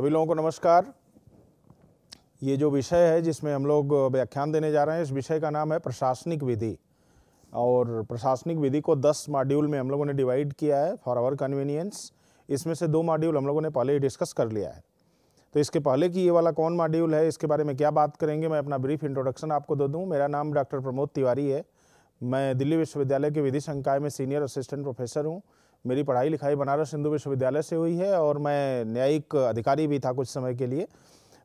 सभी लोगों को नमस्कार ये जो विषय है जिसमें हम लोग व्याख्यान देने जा रहे हैं इस विषय का नाम है प्रशासनिक विधि और प्रशासनिक विधि को 10 मॉड्यूल में हम लोगों ने डिवाइड किया है फॉर आवर कन्वीनियंस इसमें से दो मॉड्यूल हम लोगों ने पहले ही डिस्कस कर लिया है तो इसके पहले कि ये वाला कौन मॉड्यूल है इसके बारे में क्या बात करेंगे मैं अपना ब्रीफ इंट्रोडक्शन आपको दे दूँ मेरा नाम डॉक्टर प्रमोद तिवारी है मैं दिल्ली विश्वविद्यालय के विधि संकाय में सीनियर असिस्टेंट प्रोफेसर हूँ मेरी पढ़ाई लिखाई बनारस हिंदू विश्वविद्यालय से हुई है और मैं न्यायिक अधिकारी भी था कुछ समय के लिए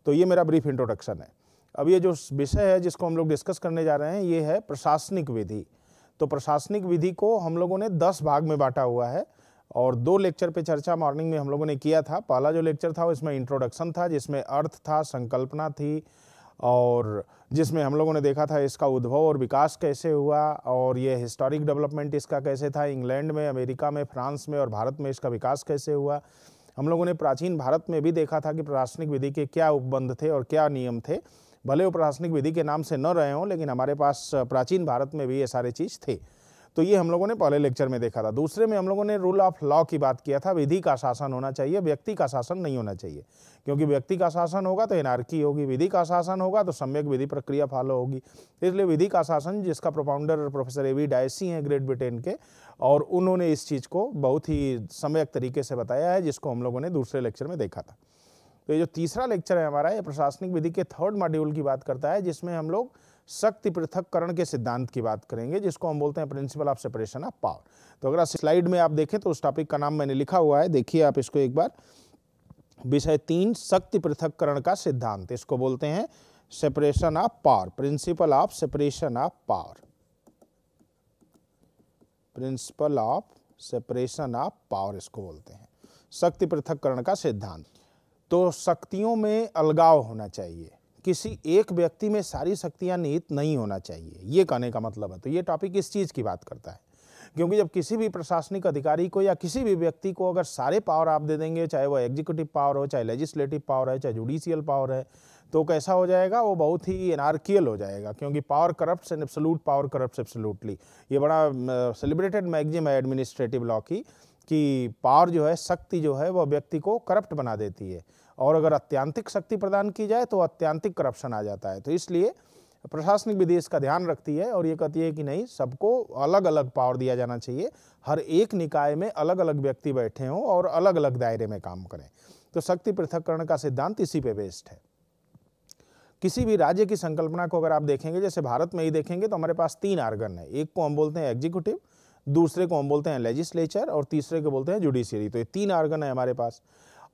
तो ये मेरा ब्रीफ इंट्रोडक्शन है अब ये जो विषय है जिसको हम लोग डिस्कस करने जा रहे हैं ये है प्रशासनिक विधि तो प्रशासनिक विधि को हम लोगों ने दस भाग में बांटा हुआ है और दो लेक्चर पे चर्चा मॉर्निंग में हम लोगों ने किया था पहला जो लेक्चर था इसमें इंट्रोडक्शन था जिसमें अर्थ था संकल्पना थी और जिसमें हम लोगों ने देखा था इसका उद्भव और विकास कैसे हुआ और ये हिस्टोरिक डेवलपमेंट इसका कैसे था इंग्लैंड में अमेरिका में फ्रांस में और भारत में इसका विकास कैसे हुआ हम लोगों ने प्राचीन भारत में भी देखा था कि प्रशासनिक विधि के क्या उपबंध थे और क्या नियम थे भले वो प्रशासनिक विधि के नाम से न रहे हों लेकिन हमारे पास प्राचीन भारत में भी ये सारे चीज़ थे तो ये हम लोगों ने पहले लेक्चर में देखा था दूसरे में हम लोगों ने रूल ऑफ लॉ की बात किया था विधि का शासन होना चाहिए व्यक्ति का शासन नहीं होना चाहिए क्योंकि व्यक्ति का शासन होगा तो एनार्की होगी विधि का शासन होगा तो सम्यक विधि प्रक्रिया फॉलो होगी इसलिए विधि का शासन जिसका propounder professor A V Dicey हैं ग्रेट ब्रिटेन के और उन्होंने इस चीज़ को बहुत ही सम्यक तरीके से बताया है जिसको हम लोगों ने दूसरे लेक्चर में देखा था तो ये जो तीसरा लेक्चर है हमारा ये प्रशासनिक विधि के थर्ड मॉड्यूल की बात करता है जिसमें हम लोग शक्ति पृथककरण के सिद्धांत की बात करेंगे जिसको हम बोलते हैं principle of separation of power तो अगर स्लाइड में आप देखें तो उस टॉपिक का नाम मैंने लिखा हुआ है देखिए आप इसको एक बार विषय तीन शक्ति पृथककरण का सिद्धांत इसको बोलते हैं separation of power principle of separation of power principle of separation of power इसको बोलते हैं शक्ति पृथककरण का सिद्धांत तो शक्तियों में अलगाव होना चाहिए किसी एक व्यक्ति में सारी शक्तियाँ निहित नहीं होना चाहिए ये कहने का मतलब है तो ये टॉपिक इस चीज़ की बात करता है क्योंकि जब किसी भी प्रशासनिक अधिकारी को या किसी भी व्यक्ति को अगर सारे पावर आप दे देंगे चाहे वो एग्जीक्यूटिव पावर हो चाहे लेजिस्लेटिव पावर है चाहे जुडिशियल पावर है तो कैसा हो जाएगा वो बहुत ही एनार्कियल हो जाएगा क्योंकि power corrupt and absolute power corrupt absolutely ये बड़ा सेलिब्रेटेड मैगजिम है एडमिनिस्ट्रेटिव लॉ की कि पावर जो है शक्ति जो है वह व्यक्ति को करप्ट बना देती है और अगर अत्यंतिक शक्ति प्रदान की जाए तो अत्यंतिक करप्शन आ जाता है तो इसलिए प्रशासनिक विधि इसका ध्यान रखती है और ये कहती है कि नहीं सबको अलग अलग पावर दिया जाना चाहिए हर एक निकाय में अलग अलग व्यक्ति बैठे हों और अलग अलग दायरे में काम करें तो शक्ति पृथककरण का सिद्धांत इसी पे बेस्ड है किसी भी राज्य की संकल्पना को अगर आप देखेंगे जैसे भारत में ही देखेंगे तो हमारे पास तीन आर्गन है एक को हम बोलते हैं एग्जीक्यूटिव दूसरे को हम बोलते हैं लेजिस्लेचर और तीसरे को बोलते हैं जुडिशियरी तो ये तीन आर्गन है हमारे पास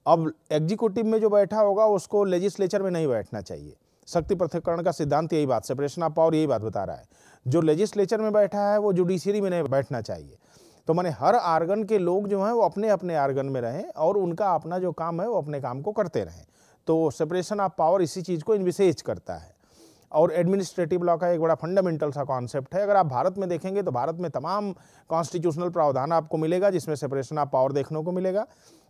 अब एग्जीक्यूटिव में जो बैठा होगा उसको लेजिस्लेचर में नहीं बैठना चाहिए शक्ति पृथककरण का सिद्धांत यही बात सेपरेशन ऑफ पावर यही बात बता रहा है जो लेजिस्लेचर में बैठा है वो जुडिशरी में नहीं बैठना चाहिए तो मैंने हर आर्गन के लोग जो हैं वो अपने अपने आर्गन में रहें और उनका अपना जो काम है वो अपने काम को करते रहें तो सेपरेशन ऑफ पावर इसी चीज़ को इनविशेज करता है और एडमिनिस्ट्रेटिव लॉ का एक बड़ा फंडामेंटल सा कॉन्सेप्ट है अगर आप भारत में देखेंगे तो भारत में तमाम कॉन्स्टिट्यूशनल प्रावधान आपको मिलेगा जिसमें सेपरेशन ऑफ पावर देखने को मिलेगा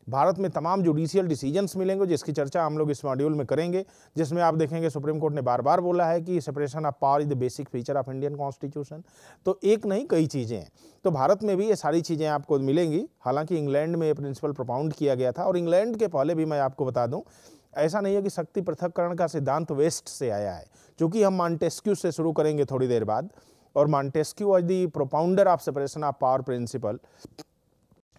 भारत में तमाम जुडिशियल डिसीजंस मिलेंगे जिसकी चर्चा हम लोग इस मॉड्यूल में करेंगे जिसमें आप देखेंगे सुप्रीम कोर्ट ने बार बार बोला है कि separation of power is the basic feature of Indian constitution तो एक नहीं कई चीज़ें हैं तो भारत में भी ये सारी चीज़ें आपको मिलेंगी हालांकि इंग्लैंड में ये प्रिंसिपल प्रपाउंड किया गया था और इंग्लैंड के पहले भी मैं आपको बता दूँ ऐसा नहीं है कि शक्ति पृथककरण का सिद्धांत वेस्ट से आया है चूँकि हम मॉन्टेस्क्यू से शुरू करेंगे थोड़ी देर बाद और Montesquieu was the propounder of separation of power principle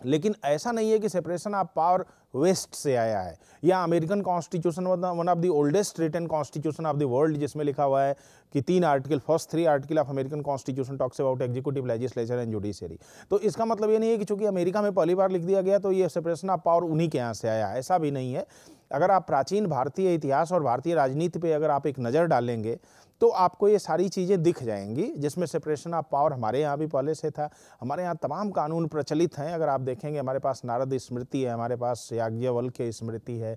लेकिन ऐसा नहीं है कि सेपरेशन ऑफ पावर वेस्ट से आया है या American constitution one of the oldest written constitution of the world जिसमें लिखा हुआ है कि तीन article first three article of American constitution talks about executive legislature and judiciary तो इसका मतलब ये नहीं है कि चूंकि अमेरिका में पहली बार लिख दिया गया तो ये सेपरेशन ऑफ पावर उन्हीं के यहाँ से आया ऐसा भी नहीं है अगर आप प्राचीन भारतीय इतिहास और भारतीय राजनीति पर अगर आप एक नज़र डालेंगे तो आपको ये सारी चीज़ें दिख जाएंगी जिसमें सेपरेशन ऑफ पावर हमारे यहाँ भी पहले से था हमारे यहाँ तमाम कानून प्रचलित हैं अगर आप देखेंगे हमारे पास नारद स्मृति है हमारे पास याज्ञवल स्मृति है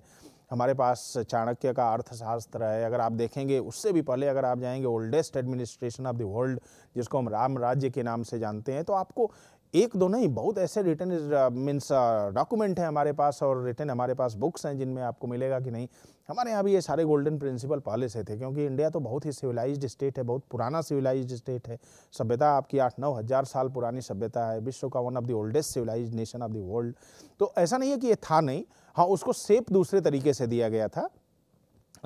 हमारे पास चाणक्य का अर्थशास्त्र है अगर आप देखेंगे उससे भी पहले अगर आप जाएंगे oldest administration of the world जिसको हम राम राज्य के नाम से जानते हैं तो आपको एक दो नहीं बहुत ऐसे रिटर्न मीन्स डॉक्यूमेंट हैं हमारे पास और रिटर्न हमारे पास बुक्स हैं जिनमें आपको मिलेगा कि नहीं हमारे यहाँ भी ये सारे गोल्डन प्रिंसिपल पहले से थे क्योंकि इंडिया तो बहुत ही सिविलाइज्ड स्टेट है बहुत पुराना सिविलाइज्ड स्टेट है सभ्यता आपकी आठ नौ हज़ार साल पुरानी सभ्यता है विश्व का one of the oldest civilize nation of the world तो ऐसा नहीं है कि ये था नहीं हाँ उसको सेप दूसरे तरीके से दिया गया था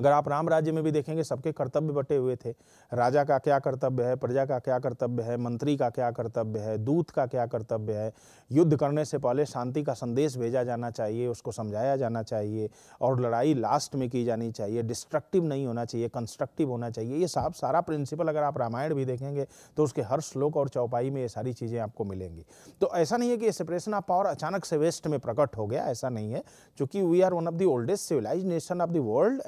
अगर आप राम राज्य में भी देखेंगे सबके कर्तव्य बटे हुए थे राजा का क्या कर्तव्य है प्रजा का क्या कर्तव्य है मंत्री का क्या कर्तव्य है दूत का क्या कर्तव्य है युद्ध करने से पहले शांति का संदेश भेजा जाना चाहिए उसको समझाया जाना चाहिए और लड़ाई लास्ट में की जानी चाहिए डिस्ट्रक्टिव नहीं होना चाहिए कंस्ट्रक्टिव होना चाहिए ये साफ सारा प्रिंसिपल अगर आप रामायण भी देखेंगे तो उसके हर श्लोक और चौपाई में ये सारी चीज़ें आपको मिलेंगी तो ऐसा नहीं है कि ये सेपरेशन ऑफ पावर अचानक से वेस्ट में प्रकट हो गया ऐसा नहीं है चूँकि we are one of the oldest civilize nation of the world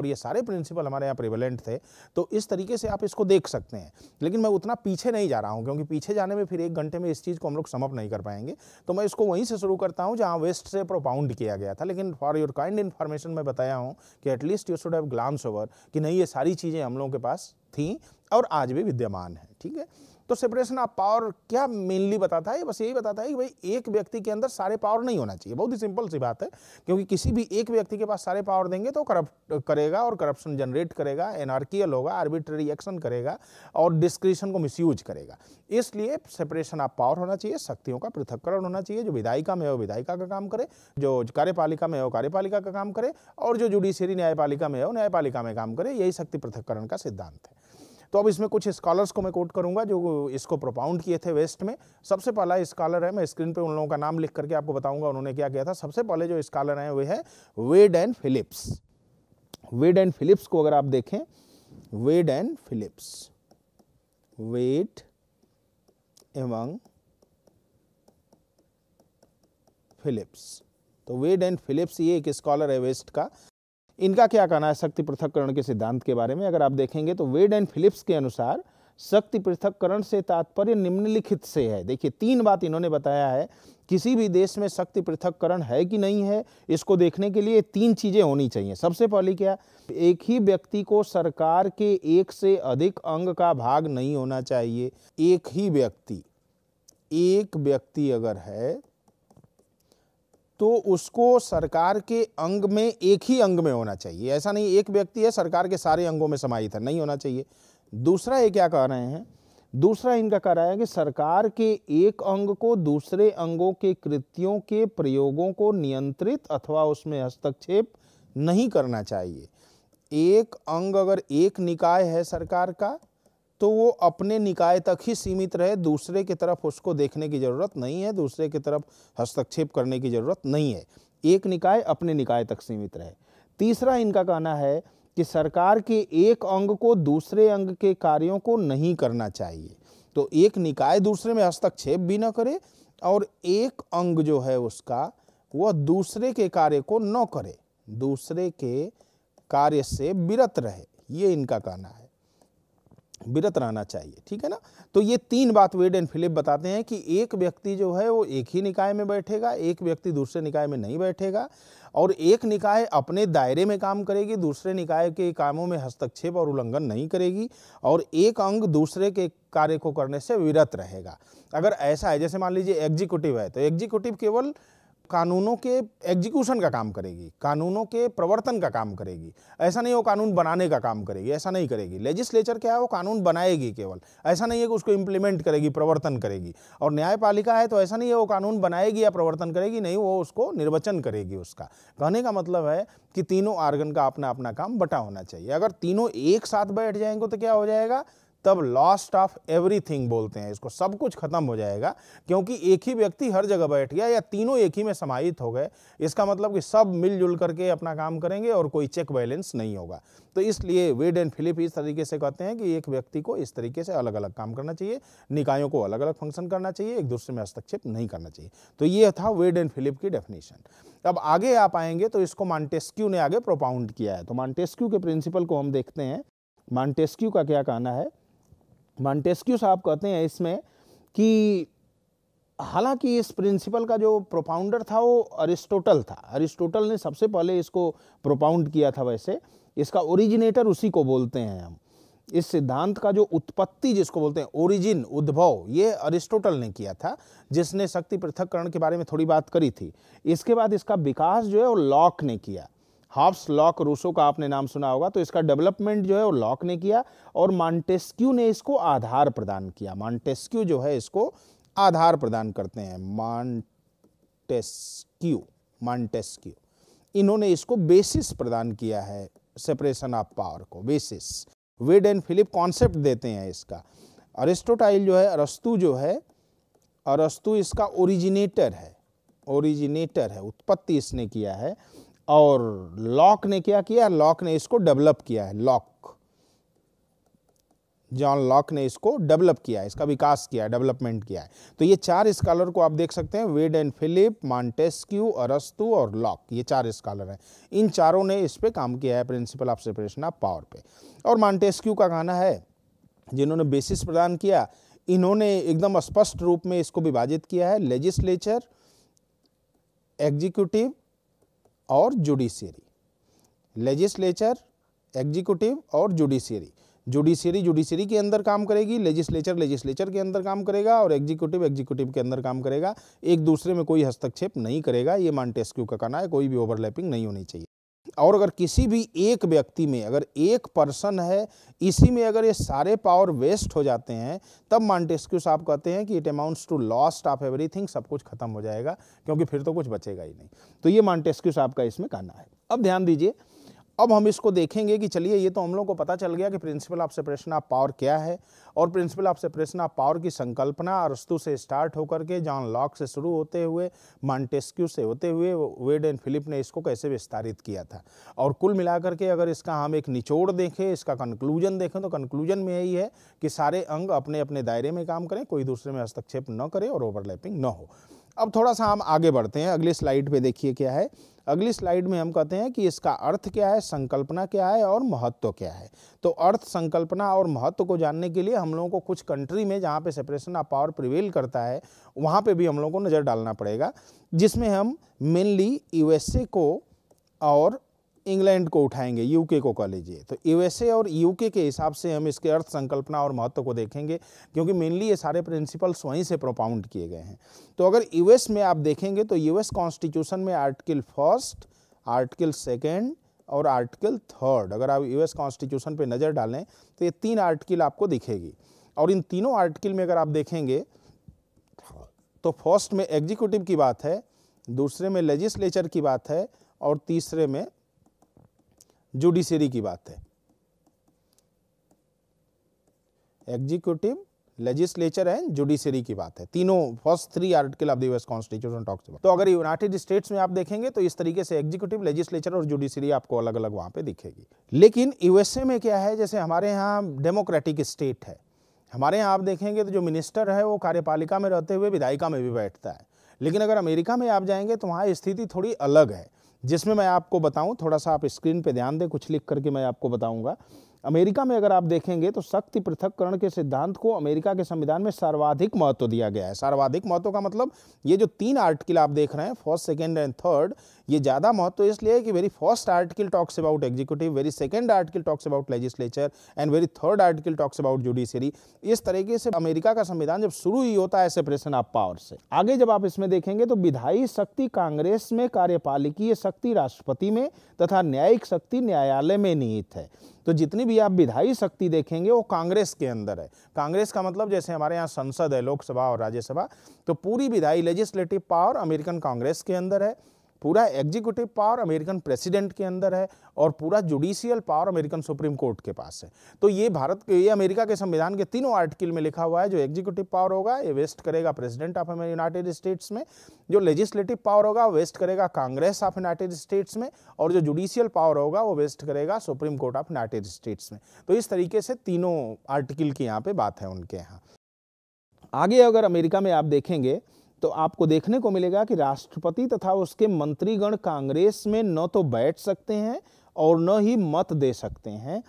और ये सारे प्रिंसिपल हमारे यहाँ प्रिवेलेंट थे तो इस तरीके से आप इसको देख सकते हैं लेकिन मैं उतना पीछे नहीं जा रहा हूँ क्योंकि पीछे जाने में फिर एक घंटे में इस चीज़ को हम लोग समअप नहीं कर पाएंगे तो मैं इसको वहीं से शुरू करता हूँ जहाँ वेस्ट से प्रोपाउंड किया गया था लेकिन फॉर योर काइंड इन्फॉर्मेशन मैं बताया हूँ कि at least you should have glance over कि नहीं ये सारी चीज़ें हम लोगों के पास थी और आज भी विद्यमान है ठीक है तो सेपरेशन ऑफ पावर क्या मेनली बताता है बस यही बताता है कि भाई एक व्यक्ति के अंदर सारे पावर नहीं होना चाहिए बहुत ही सिंपल सी बात है क्योंकि किसी भी एक व्यक्ति के पास सारे पावर देंगे तो करप्ट करेगा और करप्शन जनरेट करेगा एनार्कियल होगा आर्बिट्री एक्शन करेगा और डिस्क्रिशन को मिसयूज करेगा इसलिए सेपरेशन ऑफ पावर होना चाहिए शक्तियों का पृथककरण होना चाहिए जो विधायिका में हो विधायिका का काम करे जो कार्यपालिका में हो कार्यपालिका का काम करे और जो जुडिशियरी न्यायपालिका में हो न्यायपालिका में काम करे यही शक्ति पृथककरण का सिद्धांत है तो अब इसमें कुछ स्कॉलर्स को मैं कोट करूंगा जो इसको प्रोपाउंड किए थे वेस्ट में सबसे पहला स्कॉलर है मैं स्क्रीन पर उन लोगों का नाम लिख करके आपको बताऊंगा उन्होंने क्या किया था सबसे पहले जो स्कॉलर हैं वे है Wade and Phillips Wade and Phillips को अगर आप देखें वेड एंड फिलिप्स वेट एवं फिलिप्स तो वेड एंड फिलिप्स ये एक स्कॉलर है वेस्ट का इनका क्या कहना है शक्ति पृथककरण के सिद्धांत के बारे में अगर आप देखेंगे तो वेड एंड फिलिप्स के अनुसार शक्ति पृथककरण से तात्पर्य निम्नलिखित से है देखिए तीन बात इन्होंने बताया है किसी भी देश में शक्ति पृथककरण है कि नहीं है इसको देखने के लिए तीन चीज़ें होनी चाहिए सबसे पहली क्या एक ही व्यक्ति को सरकार के एक से अधिक अंग का भाग नहीं होना चाहिए एक ही व्यक्ति एक व्यक्ति अगर है तो उसको सरकार के अंग में एक ही अंग में होना चाहिए ऐसा नहीं एक व्यक्ति है सरकार के सारे अंगों में समाहित है नहीं होना चाहिए दूसरा ये क्या कह रहे हैं दूसरा इनका कह रहा है कि सरकार के एक अंग को दूसरे अंगों के कृत्यों के प्रयोगों को नियंत्रित अथवा उसमें हस्तक्षेप नहीं करना चाहिए एक अंग अगर एक निकाय है सरकार का तो वो अपने निकाय तक ही सीमित रहे दूसरे की तरफ उसको देखने की ज़रूरत नहीं है दूसरे की तरफ हस्तक्षेप करने की ज़रूरत नहीं है एक निकाय अपने निकाय तक सीमित रहे तीसरा इनका कहना है कि सरकार के एक अंग को दूसरे अंग के कार्यों को नहीं करना चाहिए तो एक निकाय दूसरे में हस्तक्षेप भी ना करे और एक अंग जो है उसका वह दूसरे के कार्य को न करे दूसरे के कार्य से विरत रहे ये इनका कहना है विरत रहना चाहिए ठीक है ना तो ये तीन बात वेड एंड फिलिप बताते हैं कि एक व्यक्ति जो है वो एक ही निकाय में बैठेगा एक व्यक्ति दूसरे निकाय में नहीं बैठेगा और एक निकाय अपने दायरे में काम करेगी दूसरे निकाय के कामों में हस्तक्षेप और उल्लंघन नहीं करेगी और एक अंग दूसरे के कार्य को करने से विरत रहेगा अगर ऐसा है जैसे मान लीजिए एग्जीक्यूटिव है तो एग्जीक्यूटिव केवल कानूनों के एग्जीक्यूशन का काम करेगी कानूनों के प्रवर्तन का काम करेगी ऐसा नहीं वो कानून बनाने का काम करेगी ऐसा नहीं करेगी लेजिस्लेचर क्या है वो कानून बनाएगी केवल ऐसा नहीं है कि उसको इम्प्लीमेंट करेगी प्रवर्तन करेगी और न्यायपालिका है तो ऐसा नहीं है वो कानून बनाएगी या प्रवर्तन करेगी नहीं वो उसको निर्वचन करेगी उसका कहने का मतलब है कि तीनों आर्गन का अपना अपना काम बटा होना चाहिए अगर तीनों एक साथ बैठ जाएंगे तो क्या हो जाएगा तब लॉस्ट ऑफ एवरीथिंग बोलते हैं इसको सब कुछ खत्म हो जाएगा क्योंकि एक ही व्यक्ति हर जगह बैठ गया या तीनों एक ही में समाहित हो गए इसका मतलब कि सब मिलजुल करके अपना काम करेंगे और कोई चेक बैलेंस नहीं होगा तो इसलिए वेड एंड फिलिप इस तरीके से कहते हैं कि एक व्यक्ति को इस तरीके से अलग अलग काम करना चाहिए निकायों को अलग अलग फंक्शन करना चाहिए एक दूसरे में हस्तक्षेप नहीं करना चाहिए तो ये था वेड एंड फिलिप की डेफिनेशन अब आगे आप आएंगे तो इसको मॉन्टेस्क्यू ने आगे प्रोपाउंड किया है तो मॉन्टेस्क्यू के प्रिंसिपल को हम देखते हैं मॉन्टेस्क्यू का क्या कहना है मॉन्टेस्क्यू साहब कहते हैं इसमें कि हालांकि इस प्रिंसिपल का जो प्रोपाउंडर था वो अरिस्टोटल था अरिस्टोटल ने सबसे पहले इसको प्रोपाउंड किया था वैसे इसका ओरिजिनेटर उसी को बोलते हैं हम इस सिद्धांत का जो उत्पत्ति जिसको बोलते हैं ओरिजिन उद्भव ये अरिस्टोटल ने किया था जिसने शक्ति पृथककरण के बारे में थोड़ी बात करी थी इसके बाद इसका विकास जो है वो लॉक ने किया हाफ्स लॉक रूसो का आपने नाम सुना होगा तो इसका डेवलपमेंट जो है वो लॉक ने किया और मॉन्टेस्क्यू ने इसको आधार प्रदान किया मॉन्टेस्क्यू जो है इसको आधार प्रदान करते हैं मॉन्टेस्क्यू मांटेस्क्यू इन्होंने इसको बेसिस प्रदान किया है सेपरेशन ऑफ पावर को basis Wade and Philip concept देते हैं इसका अरिस्टोटाइल जो है अरस्तु जो है अरस्तु इसका ओरिजिनेटर है ओरिजिनेटर है उत्पत्ति इसने किया है और लॉक ने क्या किया लॉक ने इसको डेवलप किया है लॉक जॉन लॉक ने इसको डेवलप किया है इसका विकास किया है डेवलपमेंट किया है तो ये चार स्कॉलर को आप देख सकते हैं वेड एंड फिलिप मॉन्टेस्क्यू अरस्तु और लॉक ये चार स्कॉलर हैं इन चारों ने इस पे काम किया है principle of separation of power पे और मॉन्टेस्क्यू का कहना है जिन्होंने बेसिस प्रदान किया इन्होंने एकदम स्पष्ट रूप में इसको विभाजित किया है लेजिस्लेचर एग्जीक्यूटिव और जुडिशियरी लेजिस्लेचर एग्जीक्यूटिव और जुडिशियरी जुडिशियरी जुडिशियरी के अंदर काम करेगी लेजिस्लेचर लेजिस्लेचर के अंदर काम करेगा और एग्जीक्यूटिव एग्जीक्यूटिव के अंदर काम करेगा एक दूसरे में कोई हस्तक्षेप नहीं करेगा ये मानटेस्क्यू का कहना है कोई भी ओवरलैपिंग नहीं होनी चाहिए और अगर किसी भी एक व्यक्ति में अगर एक पर्सन है इसी में अगर ये सारे पावर वेस्ट हो जाते हैं तब मॉन्टेस्क्यू साहब कहते हैं कि it amounts to lost of everything सब कुछ खत्म हो जाएगा क्योंकि फिर तो कुछ बचेगा ही नहीं तो ये मॉन्टेस्क्यू साहब का इसमें कहना है अब ध्यान दीजिए अब हम इसको देखेंगे कि चलिए ये तो हम लोग को पता चल गया कि principle of separation of power क्या है और principle of separation of power की संकल्पना अरस्तु से स्टार्ट होकर के जॉन लॉक से शुरू होते हुए मॉन्टेस्क्यू से होते हुए वेड एंड फिलिप ने इसको कैसे विस्तारित किया था और कुल मिलाकर के अगर इसका हम एक निचोड़ देखें इसका कंक्लूजन देखें तो कंक्लूजन में यही है कि सारे अंग अपने अपने दायरे में काम करें कोई दूसरे में हस्तक्षेप न करें और ओवरलैपिंग न हो अब थोड़ा सा हम आगे बढ़ते हैं अगली स्लाइड पे देखिए क्या है अगली स्लाइड में हम कहते हैं कि इसका अर्थ क्या है संकल्पना क्या है और महत्व क्या है तो अर्थ संकल्पना और महत्व को जानने के लिए हम लोगों को कुछ कंट्री में जहाँ पे सेपरेशन ऑफ पावर प्रिवेल करता है वहाँ पे भी हम लोगों को नज़र डालना पड़ेगा जिसमें हम मेनली यूएसए को और इंग्लैंड को उठाएंगे यूके को कह लीजिए तो यूएसए और यूके के हिसाब से हम इसके अर्थ संकल्पना और महत्व को देखेंगे क्योंकि मेनली ये सारे प्रिंसिपल्स वहीं से प्रोपाउंड किए गए हैं तो अगर यूएस में आप देखेंगे तो यूएस कॉन्स्टिट्यूशन में आर्टिकल फर्स्ट आर्टिकल सेकेंड और आर्टिकल थर्ड अगर आप यूएस कॉन्स्टिट्यूशन पर नज़र डालें तो ये तीन आर्टिकल आपको दिखेगी और इन तीनों आर्टिकल में अगर आप देखेंगे तो फर्स्ट में एग्जीक्यूटिव की बात है दूसरे में लेजिस्लेचर की बात है और तीसरे में जुडिशरी की बात है एग्जीक्यूटिव लेजिस्लेचर एंड जुडिशरी की बात है तीनों first three article of the US constitution talks तो अगर यूनाइटेड स्टेट्स में आप देखेंगे तो इस तरीके से एग्जीक्यूटिव लेजिस्लेचर और जुडिशरी आपको अलग अलग वहां पे दिखेगी लेकिन यूएसए में क्या है जैसे हमारे यहाँ डेमोक्रेटिक स्टेट है हमारे यहाँ आप देखेंगे तो जो मिनिस्टर है वो कार्यपालिका में रहते हुए विधायिका में भी बैठता है लेकिन अगर अमेरिका में आप जाएंगे तो वहाँ स्थिति थोड़ी अलग है जिसमें मैं आपको बताऊं थोड़ा सा आप स्क्रीन पे ध्यान दें कुछ लिख करके मैं आपको बताऊंगा अमेरिका में अगर आप देखेंगे तो शक्ति पृथककरण के सिद्धांत को अमेरिका के संविधान में सर्वाधिक महत्व दिया गया है सर्वाधिक महत्व का मतलब ये जो तीन आर्टिकल आप देख रहे हैं फर्स्ट सेकेंड एंड थर्ड ये ज़्यादा महत्व इसलिए है कि very first article talks about executive very second article talks about legislature and very third article talks about judiciary इस तरीके से अमेरिका का संविधान जब शुरू ही होता है सेपरेशन ऑफ पावर से आगे जब आप इसमें देखेंगे तो विधायी शक्ति कांग्रेस में कार्यपालिकीय शक्ति राष्ट्रपति में तथा न्यायिक शक्ति न्यायालय में निहित है तो जितनी भी आप विधायी शक्ति देखेंगे वो कांग्रेस के अंदर है कांग्रेस का मतलब जैसे हमारे यहाँ संसद है लोकसभा और राज्यसभा तो पूरी विधायी लेजिस्लेटिव पावर अमेरिकन कांग्रेस के अंदर है पूरा एग्जीक्यूटिव पावर अमेरिकन प्रेसिडेंट के अंदर है और पूरा judicial power American supreme court के पास है तो ये भारत के ये अमेरिका के संविधान के तीनों आर्टिकल में लिखा हुआ है जो एग्जीक्यूटिव पावर होगा ये वेस्ट करेगा प्रेसिडेंट ऑफ यूनाइटेड स्टेट्स में जो लेजिस्लेटिव पावर होगा वो वेस्ट करेगा कांग्रेस ऑफ यूनाइटेड स्टेट्स में और जो जुडिशियल पावर होगा वो वेस्ट करेगा Supreme Court of United States में तो इस तरीके से तीनों आर्टिकल की यहाँ पे बात है उनके यहाँ आगे अगर अमेरिका में आप देखेंगे तो आपको देखने को मिलेगा कि राष्ट्रपति तथा उसके मंत्रीगण कांग्रेस में न तो बैठ सकते हैं और न ही मत दे सकते हैं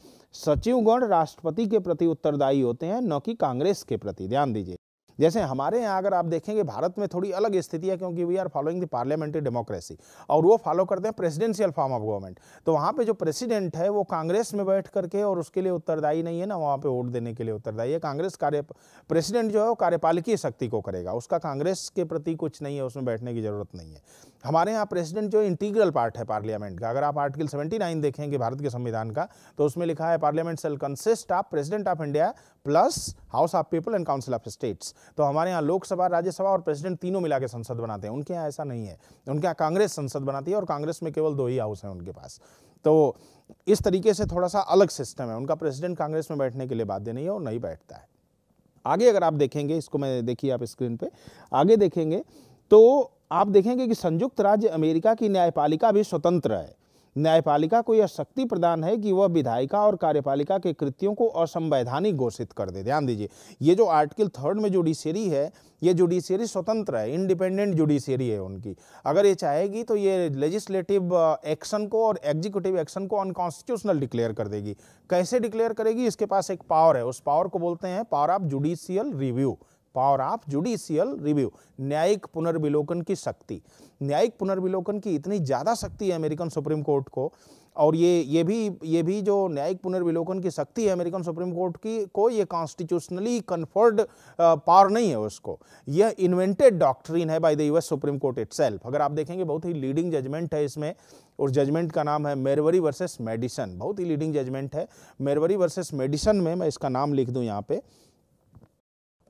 सचिवगण राष्ट्रपति के प्रति उत्तरदायी होते हैं न कि कांग्रेस के प्रति ध्यान दीजिए जैसे हमारे यहाँ अगर आप देखेंगे भारत में थोड़ी अलग स्थिति है क्योंकि we are following the parliamentary democracy और वो फॉलो करते हैं प्रेसिडेंशियल फॉर्म ऑफ गवर्नमेंट तो वहाँ पर जो प्रेसिडेंट है वो कांग्रेस में बैठ करके और उसके लिए उत्तरदायी नहीं है ना वहाँ पर वोट देने के लिए उत्तरदायी है कांग्रेस कार्य प्रेसिडेंट जो है वो कार्यपालिकीय शक्ति को करेगा उसका कांग्रेस के प्रति कुछ नहीं है उसमें बैठने की जरूरत नहीं है हमारे यहाँ प्रेसिडेंट जो इंटीग्रल पार्ट है पार्लियामेंट का अगर आप आर्टिकल 79 देखेंगे भारत के संविधान का तो उसमें लिखा है parliament shall consist of president of India plus house of people and council of states तो हमारे यहाँ लोकसभा राज्यसभा और प्रेसिडेंट तीनों मिला के संसद बनाते हैं उनके यहाँ ऐसा नहीं है उनके यहाँ कांग्रेस संसद बनाती है और कांग्रेस में केवल दो ही हाउस हैं उनके पास तो इस तरीके से थोड़ा सा अलग सिस्टम है उनका प्रेसिडेंट कांग्रेस में बैठने के लिए बाध्य नहीं है और नहीं बैठता है आगे अगर आप देखेंगे इसको मैं देखिए आप स्क्रीन पे आगे देखेंगे तो आप देखेंगे कि संयुक्त राज्य अमेरिका की न्यायपालिका भी स्वतंत्र है न्यायपालिका को यह शक्ति प्रदान है कि वह विधायिका और कार्यपालिका के कृत्यों को असंवैधानिक घोषित कर दे ध्यान दीजिए ये जो आर्टिकल थर्ड में जुडिशियरी है ये जुडिशियरी स्वतंत्र है इंडिपेंडेंट जुडिशियरी है उनकी अगर ये चाहेगी तो ये लेजिस्लेटिव एक्शन को और एग्जीक्यूटिव एक्शन को अनकॉन्स्टिट्यूशनल डिक्लेयर कर देगी कैसे डिक्लेयर करेगी इसके पास एक पावर है उस पावर को बोलते हैं power of judicial review power of judicial review न्यायिक पुनर्विलोकन की शक्ति न्यायिक पुनर्विलोकन की इतनी ज़्यादा शक्ति है अमेरिकन सुप्रीम कोर्ट को और ये ये भी ये भी जो न्यायिक पुनर्विलोकन की शक्ति है अमेरिकन सुप्रीम कोर्ट की कोई ये कॉन्स्टिट्यूशनली कन्फर्ड पावर नहीं है उसको यह इन्वेंटेड डॉक्ट्रीन है by the US supreme Court it अगर आप देखेंगे बहुत ही लीडिंग जजमेंट है इसमें और जजमेंट का नाम है मेरवरी वर्सेस मेडिसन बहुत ही लीडिंग जजमेंट है मेरवरी वर्सेस मेडिसन में मैं इसका नाम लिख दूँ यहाँ पर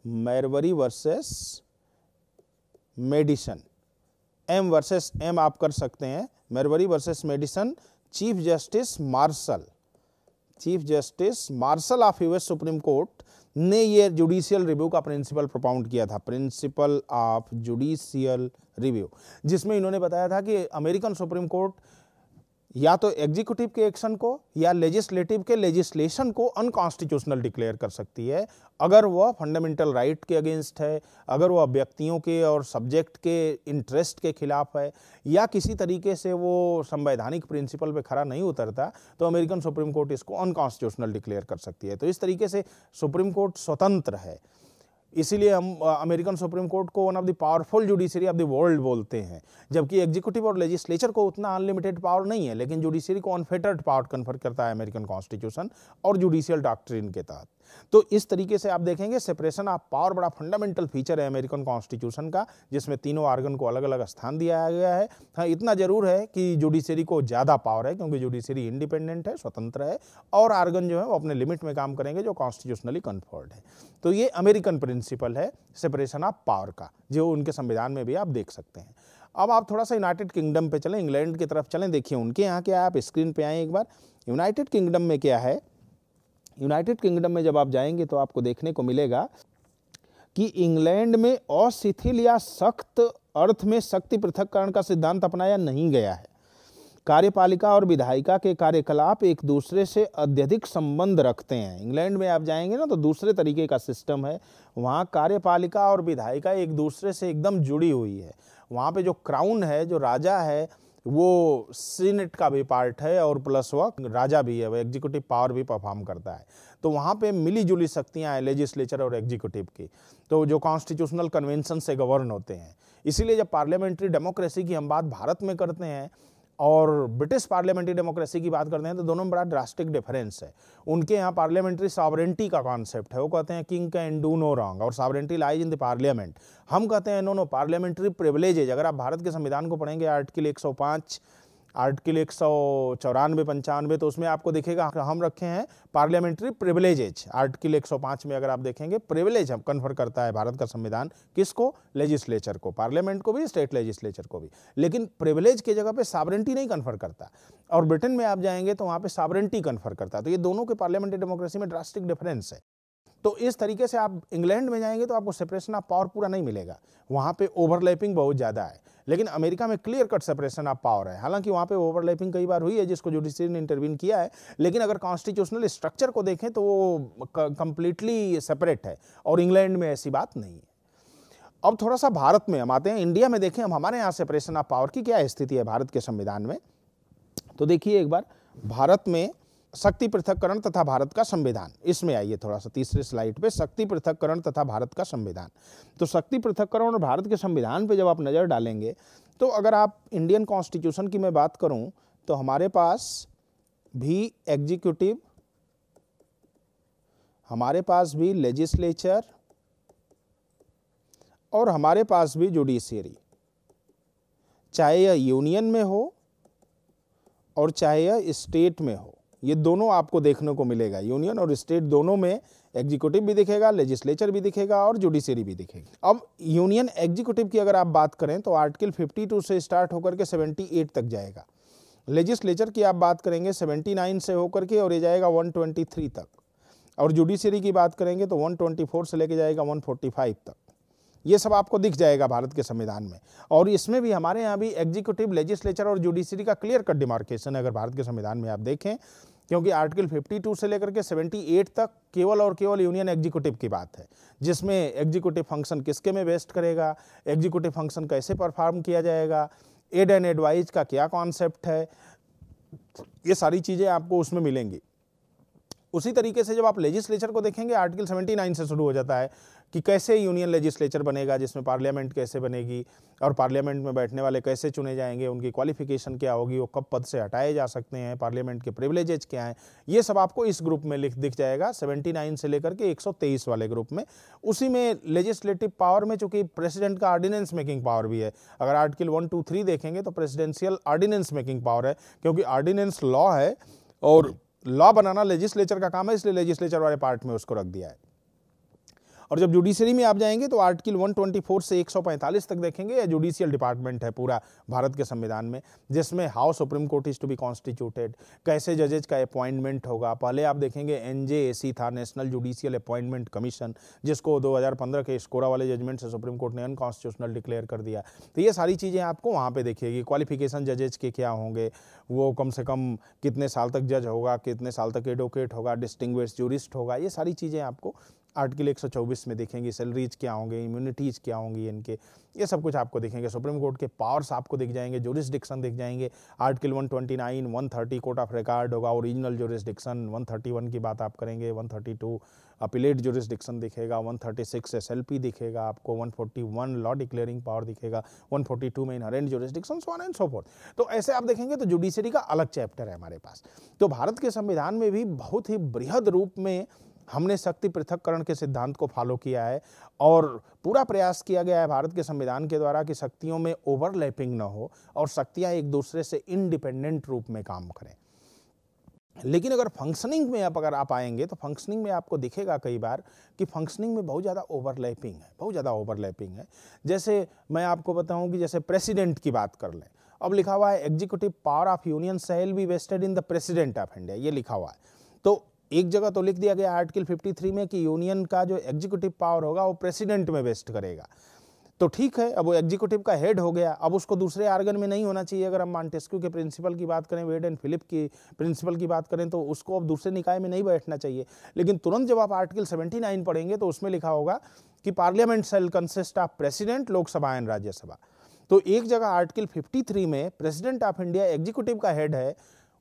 Marbury versus Madison M versus M आप कर सकते हैं Marbury versus Madison chief justice Marshall chief justice Marshall of US supreme court ने ये जुडिशियल रिव्यू का प्रिंसिपल प्रोपाउंड किया था प्रिंसिपल ऑफ जुडिशियल रिव्यू जिसमें इन्होंने बताया था कि अमेरिकन सुप्रीम कोर्ट या तो एग्जीक्यूटिव के एक्शन को या लेजिस्लेटिव के लेजिस्लेशन को अनकॉन्स्टिट्यूशनल डिक्लेयर कर सकती है अगर वह फंडामेंटल राइट के अगेंस्ट है अगर वह व्यक्तियों के और सब्जेक्ट के इंटरेस्ट के खिलाफ है या किसी तरीके से वो संवैधानिक प्रिंसिपल पे खड़ा नहीं उतरता तो अमेरिकन सुप्रीम कोर्ट इसको अनकॉन्स्टिट्यूशनल डिक्लेयर कर सकती है तो इस तरीके से सुप्रीम कोर्ट स्वतंत्र है इसीलिए हम अमेरिकन सुप्रीम कोर्ट को one of the powerful judiciary of the world बोलते हैं जबकि एग्जीक्यूटिव और लेजिस्लेचर को उतना अनलिमिटेड पावर नहीं है लेकिन जुडिशरी को अनफेटर्ड पावर कन्फर करता है अमेरिकन कॉन्स्टिट्यूशन और जुडिशियल डॉक्ट्रिन के तहत तो इस तरीके से आप देखेंगे सेपरेशन ऑफ पावर बड़ा फंडामेंटल फीचर है अमेरिकन कॉन्स्टिट्यूशन का जिसमें तीनों आर्गन को अलग अलग स्थान दिया गया है हाँ इतना जरूर है कि जुडिशरी को ज़्यादा पावर है क्योंकि जुडिशरी इंडिपेंडेंट है स्वतंत्र है और आर्गन जो है वो अपने लिमिट में काम करेंगे जो कॉन्स्टिट्यूशनली कन्फर्ड है तो ये अमेरिकन प्रिंसिपल है सेपरेशन ऑफ पावर का जो उनके संविधान में भी आप देख सकते हैं अब आप थोड़ा सा यूनाइटेड किंगडम पे चलें इंग्लैंड की तरफ चलें देखिए उनके यहाँ क्या है आप स्क्रीन पे आए एक बार यूनाइटेड किंगडम में क्या है यूनाइटेड किंगडम में जब आप जाएंगे तो आपको देखने को मिलेगा कि इंग्लैंड में अशिथिल या सख्त अर्थ में शक्ति पृथककरण का सिद्धांत अपनाया नहीं गया है कार्यपालिका और विधायिका के कार्यकलाप एक दूसरे से अत्यधिक संबंध रखते हैं इंग्लैंड में आप जाएंगे ना तो दूसरे तरीके का सिस्टम है वहाँ कार्यपालिका और विधायिका एक दूसरे से एकदम जुड़ी हुई है वहाँ पे जो क्राउन है जो राजा है वो सीनेट का भी पार्ट है और प्लस वह राजा भी है वह एग्जीक्यूटिव पावर भी परफॉर्म करता है तो वहाँ पे मिली जुली शक्तियाँ हैं लेजिस्लेचर और एग्जीक्यूटिव की तो जो कॉन्स्टिट्यूशनल कन्वेंशन से गवर्न होते हैं इसीलिए जब पार्लियामेंट्री डेमोक्रेसी की हम बात भारत में करते हैं और ब्रिटिश पार्लियामेंट्री डेमोक्रेसी की बात करते हैं तो दोनों में बड़ा ड्रास्टिक डिफरेंस है उनके यहाँ पार्लियामेंट्री सॉवरेंटी का कॉन्सेप्ट है वो कहते हैं king can do no wrong और sovereignty lies in the parliament हम कहते हैं नो नो पार्लियामेंट्री प्रिवलेजेज अगर आप भारत के संविधान को पढ़ेंगे आर्टिकल एक आर्टिकल एक सौ चौरानवे पंचानवे तो उसमें आपको दिखेगा हम रखे हैं पार्लियामेंट्री प्रिविलेजेज आर्टिकल एक सौ पाँच में अगर आप देखेंगे प्रिविलेज हम कन्फर करता है भारत का संविधान किसको लेजिस्लेचर को पार्लियामेंट को भी स्टेट लेजिस्लेचर को भी लेकिन प्रिविलेज की जगह पर सावरेंटी नहीं कन्फर करता और ब्रिटेन में आप जाएंगे तो वहाँ पर सावरेंटी कन्फर करता है तो ये दोनों के पार्लियामेंट्री डेमोक्रेसी में ड्रास्टिक डिफरेंस है तो इस तरीके से आप इंग्लैंड में जाएंगे तो आपको सेपरेशन ऑफ पावर पूरा नहीं मिलेगा वहाँ पे ओवरलैपिंग बहुत ज़्यादा है लेकिन अमेरिका में clear cut separation of power है हालांकि वहाँ पे ओवरलैपिंग कई बार हुई है जिसको जुडिशरी ने इंटरवीन किया है लेकिन अगर कॉन्स्टिट्यूशनल स्ट्रक्चर को देखें तो वो कम्प्लीटली सेपरेट है और इंग्लैंड में ऐसी बात नहीं है अब थोड़ा सा भारत में हम आते हैं इंडिया में देखें हम हमारे यहाँ सेपरेशन ऑफ पावर की क्या स्थिति है भारत के संविधान में तो देखिए एक बार भारत में शक्ति पृथककरण तथा भारत का संविधान इसमें आइए थोड़ा सा तीसरे स्लाइड पे शक्ति पृथककरण तथा भारत का संविधान तो शक्ति पृथककरण और भारत के संविधान पे जब आप नज़र डालेंगे तो अगर आप इंडियन कॉन्स्टिट्यूशन की मैं बात करूं तो हमारे पास भी एग्जीक्यूटिव हमारे पास भी लेजिस्लेचर और हमारे पास भी जुडिशियरी चाहे यह यूनियन में हो और चाहे यह स्टेट में हो ये दोनों आपको देखने को मिलेगा यूनियन और स्टेट दोनों में एग्जीक्यूटिव भी दिखेगा लेजिस्लेचर भी दिखेगा और जुडिशरी भी दिखेगी अब यूनियन एग्जीक्यूटिव की अगर आप बात करें तो आर्टिकल 52 से स्टार्ट होकर के 78 तक जाएगा लेजिस्लेचर की आप बात करेंगे 79 से होकर के और ये जाएगा 123 तक और जुडिशरी की बात करेंगे तो 124 से लेके जाएगा 145 तक ये सब आपको दिख जाएगा भारत के संविधान में और इसमें भी हमारे यहाँ भी एग्जीक्यूटिव लेजिस्लेचर और जुडिशरी का क्लियर कट डिमार्केशन है अगर भारत के संविधान में आप देखें क्योंकि आर्टिकल 52 से लेकर के 78 तक केवल और केवल यूनियन एग्जीक्यूटिव की बात है जिसमें एग्जीक्यूटिव फंक्शन किसके में वेस्ट करेगा एग्जीक्यूटिव फंक्शन कैसे परफॉर्म किया जाएगा एड एंड एडवाइज का क्या कॉन्सेप्ट है ये सारी चीज़ें आपको उसमें मिलेंगी उसी तरीके से जब आप लेजिस्लेचर को देखेंगे आर्टिकल 79 से शुरू हो जाता है कि कैसे यूनियन लेजिस्लेचर बनेगा जिसमें पार्लियामेंट कैसे बनेगी और पार्लियामेंट में बैठने वाले कैसे चुने जाएंगे उनकी क्वालिफिकेशन क्या होगी वो कब पद से हटाए जा सकते हैं पार्लियामेंट के प्रिवलेजेज क्या हैं ये सब आपको इस ग्रुप में लिख दिख जाएगा 79 से लेकर के 123 वाले ग्रुप में उसी में लेजिस्लेटिव पावर में चूंकि प्रेसिडेंट का ऑर्डिनेंस मेकिंग पावर भी है अगर आर्टिकल वन टू थ्री देखेंगे तो प्रेसिडेंशियल ऑर्डिनेंस मेकिंग पावर है क्योंकि ऑर्डिनेंस लॉ है और लॉ बनाना लेजिस्लेचर का काम है इसलिए लेजिस्लेचर वाले पार्ट में उसको रख दिया है और जब जुडिशरी में आप जाएंगे तो आर्टिकल 124 से 145 तक देखेंगे या जुडिशियल डिपार्टमेंट है पूरा भारत के संविधान में जिसमें how Supreme Court is to be constituted कैसे जजेज का अपॉइंटमेंट होगा पहले आप देखेंगे एन था नेशनल जुडिशियल अपॉइंटमेंट कमीशन जिसको दो के स्कोरा वाले जजमेंट से सुप्रीम कोर्ट ने अनकॉन्स्टिट्यूशनल डिक्लेयर कर दिया तो ये सारी चीज़ें आपको वहाँ पर देखिएगी क्वालिफिकेशन जजेज के क्या होंगे वो कम से कम कितने साल तक जज होगा कितने साल तक एडवोकेट होगा डिस्टिंग्विश जूरिस्ट होगा ये सारी चीज़ें आपको आर्टिकल 124 में देखेंगे सैलरीज क्या होंगे इम्यूनिटीज़ क्या होंगी इनके ये सब कुछ आपको देखेंगे सुप्रीम कोर्ट के पावर्स आपको दिख जाएंगे जोरिस्डिक्शन दिख जाएंगे आर्टिकल 129 130 कोर्ट ऑफ रिकॉर्ड होगा ओरिजिनल जोरिस्डिक्शन 131 की बात आप करेंगे 132 अपीलेट जोरिस्डिक्शन दिखेगा वन थर्टी दिखेगा आपको वन लॉ डिक्लेयरिंग पावर दिखेगा वन में inherent jurisdiction so and so forth तो ऐसे आप देखेंगे तो जुडिशरी का अलग चैप्टर है हमारे पास तो भारत के संविधान में भी बहुत ही बृहद रूप में हमने शक्ति पृथककरण के सिद्धांत को फॉलो किया है और पूरा प्रयास किया गया है भारत के संविधान के द्वारा कि शक्तियों में ओवरलैपिंग ना हो और शक्तियां एक दूसरे से इनडिपेंडेंट रूप में काम करें लेकिन अगर फंक्शनिंग में आप अगर आप आएंगे तो फंक्शनिंग में आपको दिखेगा कई बार कि फंक्शनिंग में बहुत ज़्यादा ओवरलैपिंग है बहुत ज़्यादा ओवरलैपिंग है जैसे मैं आपको बताऊं कि जैसे प्रेसिडेंट की बात कर लें अब लिखा हुआ है executive power of union shall be vested in the president of India ये लिखा हुआ है तो एक जगह तो लिख दिया गया आर्टिकल 53 में कि यूनियन का जो एग्जीक्यूटिव पावर होगा वो प्रेसिडेंट में वेस्ट करेगा तो ठीक है अब वो एग्जीक्यूटिव का हेड हो गया अब उसको दूसरे आर्गन में नहीं होना चाहिए अगर हम मॉन्टेस्क्यू के प्रिंसिपल की बात करें वेड एंड फिलिप की प्रिंसिपल की बात करें तो उसको अब दूसरे निकाय में नहीं बैठना चाहिए लेकिन तुरंत जब आप आर्टिकल 79 पढ़ेंगे तो उसमें लिखा होगा कि parliament shall consist of president Lok Sabha and Rajya Sabha तो एक जगह आर्टिकल 53 में प्रेसिडेंट ऑफ इंडिया एग्जीक्यूटिव का हेड है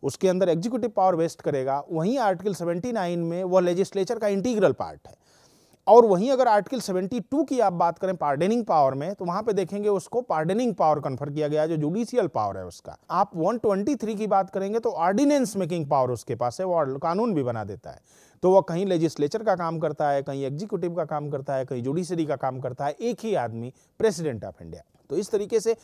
उसके अंदर एग्जीक्यूटिव पावर वेस्ट करेगा वहीं आर्टिकल 79 में वह लेजिस्लेचर का इंटीग्रल पार्ट है और वहीं अगर आर्टिकल 72 की आप बात करें पार्डनिंग पावर में तो वहां पे देखेंगे उसको पार्डनिंग पावर कन्फर किया गया जो जुडिशियल पावर है उसका आप 123 की बात करेंगे तो ऑर्डिनेंस मेकिंग पावर उसके पास है वो कानून भी बना देता है तो वह कहीं लेजिस्लेचर का काम करता है कहीं एग्जीक्यूटिव का काम करता है कहीं जुडिशरी का काम करता है एक ही आदमी प्रेसिडेंट ऑफ इंडिया तो इस तरीके से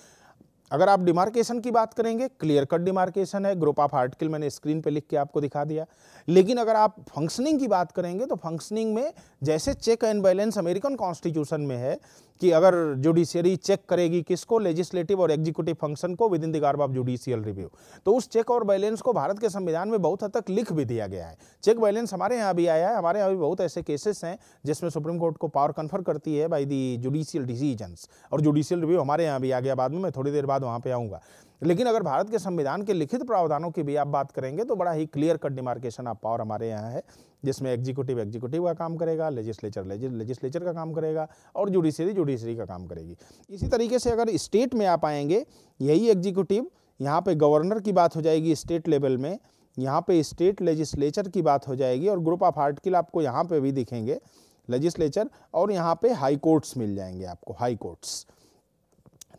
अगर आप डिमार्केशन की बात करेंगे क्लियर कट डिमार्केशन है ग्रुप ऑफ आर्टिकल मैंने स्क्रीन पे लिख के आपको दिखा दिया लेकिन अगर आप फंक्शनिंग की बात करेंगे तो फंक्शनिंग में जैसे check and balance American constitution में है कि अगर जुडिशियरी चेक करेगी किसको लेजिस्लेटिव और एग्जीक्यूटिव फंक्शन को with in the garb of judicial review तो उस चेक और बैलेंस को भारत के संविधान में बहुत हद तक लिख भी दिया गया है चेक बैलेंस हमारे यहाँ भी आया है हमारे यहाँ भी बहुत ऐसे केसेस हैं जिसमें सुप्रीम कोर्ट को पावर कन्फर करती है बाई दी जुडिशियल डिसीजन और जुडिशियल रिव्यू हमारे यहाँ भी आ गया बाद में मैं थोड़ी देर बाद बाद वहाँ पर आऊँगा लेकिन अगर भारत के संविधान के लिखित प्रावधानों की भी आप बात करेंगे तो बड़ा ही clear cut demarcation of power हमारे यहाँ है जिसमें एग्जीक्यूटिव एग्जीक्यूटिव का काम करेगा लेजिस्लेचर लेजिस्लेचर का काम करेगा और जुडिशरी जुडिशरी का काम करेगी इसी तरीके से अगर स्टेट में आप आएंगे यही एग्जीक्यूटिव यहाँ पे गवर्नर की बात हो जाएगी स्टेट लेवल में यहाँ पे स्टेट लेजिस्लेचर की बात हो जाएगी और ग्रुप ऑफ आर्टिकल आपको यहाँ पे भी दिखेंगे लेजिस्लेचर और यहाँ पे हाई कोर्ट्स मिल जाएंगे आपको हाई कोर्ट्स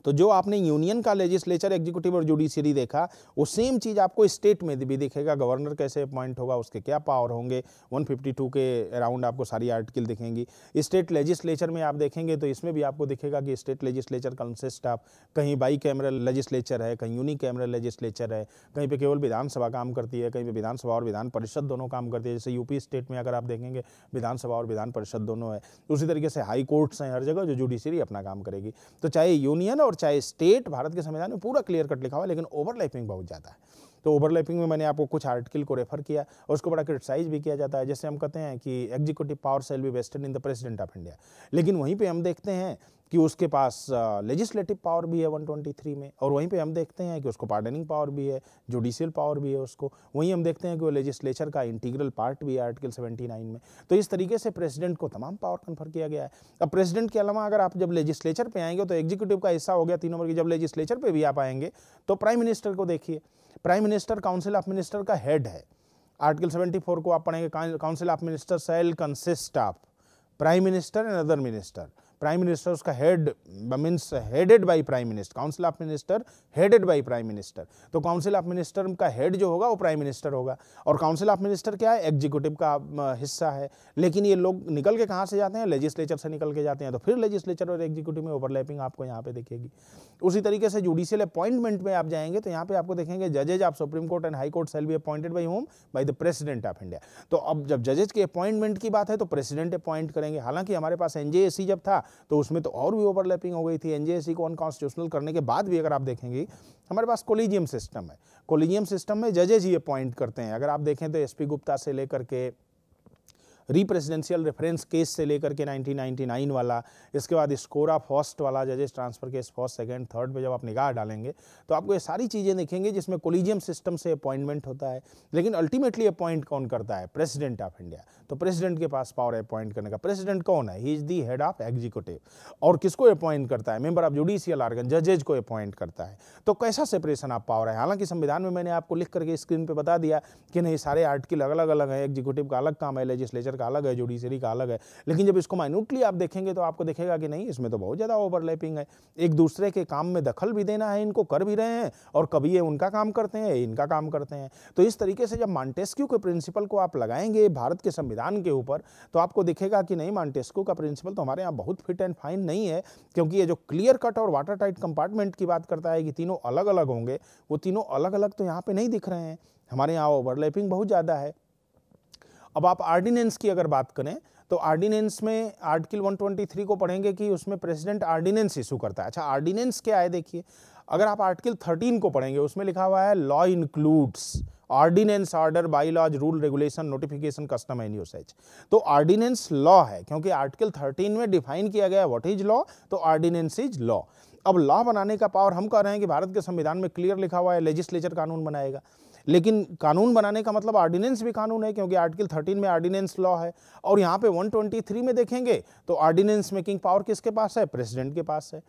तो जो आपने यूनियन का लेजिस्लेचर एग्जीक्यूटिव और जुडिशियरी देखा वो सेम चीज़ आपको स्टेट में भी दिखेगा गवर्नर कैसे अपॉइंट होगा उसके क्या पावर होंगे 152 के अराउंड आपको सारी आर्टिकल दिखेंगी स्टेट लेजिस्लेचर में आप देखेंगे तो इसमें भी आपको दिखेगा कि स्टेट लेजिस्लेचर कंसिस्ट ऑफ कहीं बाई कैमरल लेजिस्लेचर है कहीं यूनिक कैमरल लेजिस्लेचर है कहीं पर केवल विधानसभा काम करती है कहीं पर विधानसभा और विधान परिषद दोनों काम करती है जैसे यूपी स्टेट में अगर आप देखेंगे विधानसभा और विधान परिषद दोनों है उसी तरीके से हाई कोर्ट्स हैं हर जगह जो जुडिशियरी अपना काम करेगी तो चाहे यूनियन और चाहे स्टेट भारत के संविधान में पूरा क्लियर कट लिखा हुआ लेकिन ओवरलैपिंग बहुत ज़्यादा है तो ओवरलैपिंग में मैंने आपको कुछ आर्टिकल को रेफर किया और उसको बड़ा क्रिटिसाइज भी किया जाता है जैसे हम कहते हैं कि एग्जीक्यूटिव पावर सेल भी vested in the president of India लेकिन वहीं पर हम देखते हैं कि उसके पास लेजिस्लेटिव पावर भी है 123 में और वहीं पे हम देखते हैं कि उसको पार्डनिंग पावर भी है जुडिशियल पावर भी है उसको वहीं हम देखते हैं कि वो लेजिस्लेचर का इंटीग्रल पार्ट भी है आर्टिकल 79 में तो इस तरीके से प्रेसिडेंट को तमाम पावर कन्फर किया गया है अब प्रेसिडेंट के अलावा अगर आप जब लेजिस्लेचर पर आएंगे तो एग्जीक्यूटिव का हिस्सा हो गया तीन नंबर की जब लेजिस्लेचर पर भी आप आएंगे तो प्राइम मिनिस्टर को देखिए prime minister council of minister का हेड है आर्टिकल सेवेंटी को आप पढ़ेंगे council of minister shall consist of prime minister and other minister prime minister उसका head means headed by prime minister council of minister headed by prime minister तो council of minister का head जो होगा वो prime minister होगा और council of minister क्या है एग्जीक्यूटिव का हिस्सा है लेकिन ये लोग निकल के कहाँ से जाते हैं लेजिस्लेचर से निकल के जाते हैं तो फिर लेजिस्लेचर और एग्जीक्यूटिव में ओवरलैपिंग आपको यहाँ पे दिखेगी उसी तरीके से जुडिशियल अपॉइंटमेंट में आप जाएंगे तो यहाँ पे आपको देखेंगे जजेज आप supreme court and high court shall be appointed by whom by the president of India तो अब जब जजेज के अपॉइंटमेंट की बात है तो प्रेसिडेंट अपॉइंट करेंगे हालांकि हमारे पास एनजेएसी जब था तो उसमें तो और भी ओवरलैपिंग हो गई थी एन को अनकॉन्स्टिट्यूशनल करने के बाद भी अगर आप देखेंगे हमारे पास कोलिजियम सिस्टम है कोलिजियम सिस्टम में जजेज ही अपॉइंट करते हैं अगर आप देखें तो एस गुप्ता से लेकर के रीप्रेसिडेंशियल रेफरेंस केस से लेकर के 1999 वाला इसके बाद स्कोरा फर्स्ट वाला जजेस transfer case first second third पे जब आप निगाह डालेंगे तो आपको ये सारी चीज़ें देखेंगे जिसमें कोलिजियम सिस्टम से अपॉइंटमेंट होता है लेकिन अल्टीमेटली अपॉइंट कौन करता है प्रेसिडेंट ऑफ इंडिया तो प्रेसिडेंट के पास पावर है अपॉइंट करने का प्रेसिडेंट कौन है he is the head of executive और किसको अपॉइंट करता है मेंबर ऑफ जुडिशियल आर्गन जजेज को अपॉइंट करता है तो कैसा सेपरेशन आप पावर है हालांकि संविधान में मैंने आपको लिख करके स्क्रीन पर बता दिया कि नहीं सारे आर्टिकल अलग अलग है एग्जीक्यूटिव का अलग काम है लेजिस्लेचर का अलग है जुडिशरी का अलग है लेकिन जब इसको माइन्यूटली आप देखेंगे तो आपको देखेगा कि नहीं इसमें तो बहुत ज़्यादा ओवरलैपिंग है एक दूसरे के काम में दखल भी देना है इनको कर भी रहे हैं और कभी ये उनका काम करते हैं इनका काम करते हैं तो इस तरीके से जब मॉन्टेस्क्यू के प्रिंसिपल को आप लगाएंगे भारत के संविधान के ऊपर तो आपको दिखेगा कि नहीं मॉन्टेस्क्यू का प्रिंसिपल तो हमारे यहाँ बहुत फिट एंड फाइन नहीं है क्योंकि ये जो क्लियर कट और वाटर टाइट कंपार्टमेंट की बात करता है कि तीनों अलग अलग होंगे वो तीनों अलग अलग तो यहाँ पे नहीं दिख रहे हैं हमारे यहाँ ओवरलैपिंग बहुत ज़्यादा है अब आप आर्डिनेंस की अगर बात करें तो आर्डिनेंस में आर्टिकल 123 को पढ़ेंगे कि उसमें प्रेसिडेंट आर्डिनेंस इशू करता है अच्छा आर्डिनेंस क्या है देखिए अगर आप आर्टिकल 13 को पढ़ेंगे उसमें लिखा हुआ है law includes ordinance order bye laws rule regulation notification custom and usage तो ऑर्डिनेंस लॉ है क्योंकि आर्टिकल 13 में डिफाइन किया गया व्हाट इज लॉ तो ऑर्डिनेंस इज लॉ अब लॉ बनाने का पावर हम कह रहे हैं कि भारत के संविधान में क्लियर लिखा हुआ है लेजिस्लेचर कानून बनाएगा लेकिन कानून बनाने का मतलब ऑर्डिनेंस भी कानून है क्योंकि आर्टिकल 13 में ऑर्डिनेंस लॉ है और यहाँ पे 123 में देखेंगे तो ऑर्डिनेंस मेकिंग पावर किसके पास है प्रेसिडेंट के पास है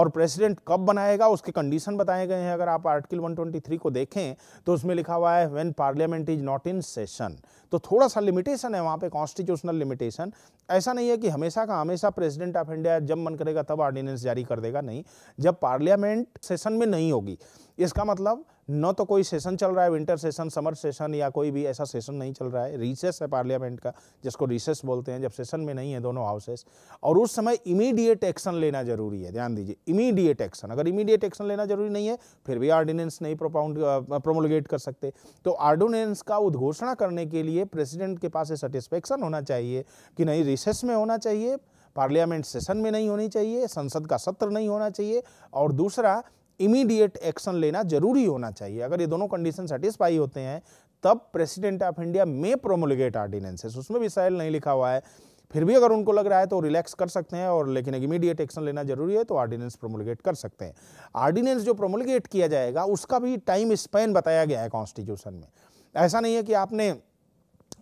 और प्रेसिडेंट कब बनाएगा उसके कंडीशन बताए गए हैं अगर आप आर्टिकल 123 को देखें तो उसमें लिखा हुआ है when parliament is not in session तो थोड़ा सा लिमिटेशन है वहाँ पे कॉन्स्टिट्यूशनल लिमिटेशन ऐसा नहीं है कि हमेशा का हमेशा प्रेसिडेंट ऑफ इंडिया जब मन करेगा तब ऑर्डिनेंस जारी कर देगा नहीं जब पार्लियामेंट सेशन में नहीं होगी इसका मतलब न तो कोई सेशन चल रहा है विंटर सेशन समर सेशन या कोई भी ऐसा सेशन नहीं चल रहा है रिसेस है पार्लियामेंट का जिसको रिसेस बोलते हैं जब सेशन में नहीं है दोनों हाउसेस और उस समय इमीडिएट एक्शन लेना जरूरी है ध्यान दीजिए इमीडिएट एक्शन अगर इमीडिएट एक्शन लेना जरूरी नहीं है फिर भी ऑर्डिनेंस नहीं प्रोपाउंड प्रोमोलगेट कर सकते तो ऑर्डिनेंस का उद्घोषणा करने के लिए लिए प्रेसिडेंट के पास सेटिस्फेक्शन होना चाहिए कि नहीं रिसेस में होना चाहिए पार्लियामेंट सेशन में नहीं होनी चाहिए संसद का सत्र नहीं होना चाहिए और दूसरा इमीडिएट एक्शन लेना जरूरी होना चाहिए अगर ये दोनों कंडीशन सेटिस्फाई होते हैं तब प्रेसिडेंट ऑफ इंडिया में प्रोमोलिगेट आर्डिनेंसेस उसमें भी साइल नहीं लिखा हुआ है फिर भी अगर उनको लग रहा है तो रिलैक्स कर सकते हैं और लेकिन इमीडिएट एक्शन लेना जरूरी है तो ऑर्डिनेंस प्रोमोलिगेट कर सकते हैं ऑर्डिनेंस जो प्रोमोलिगेट किया जाएगा उसका भी टाइम स्पेन बताया गया है कॉन्स्टिट्यूशन में ऐसा नहीं है कि आपने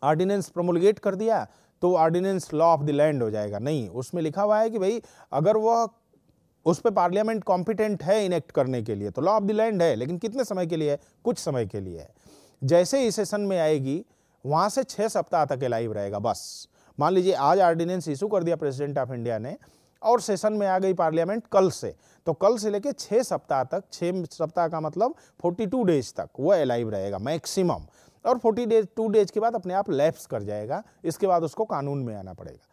ऑर्डिनेंस प्रमोलगेट कर दिया तो ordinance law of the land हो जाएगा नहीं उसमें लिखा हुआ है कि भाई अगर वह उस पर पार्लियामेंट कॉम्पिटेंट है इनेक्ट करने के लिए तो लॉ ऑफ द लैंड है लेकिन कितने समय के लिए है कुछ समय के लिए है जैसे ही सेशन में आएगी वहाँ से छः सप्ताह तक एलाइव रहेगा बस मान लीजिए आज ऑर्डिनेंस इशू कर दिया प्रेसिडेंट ऑफ इंडिया ने और सेशन में आ गई पार्लियामेंट कल से तो कल से लेके छः सप्ताह तक छः सप्ताह का मतलब फोर्टी टू डेज तक वह अलाइव रहेगा मैक्सिमम और फोर्टी डेज टू डेज के बाद अपने आप लैप्स कर जाएगा इसके बाद उसको कानून में आना पड़ेगा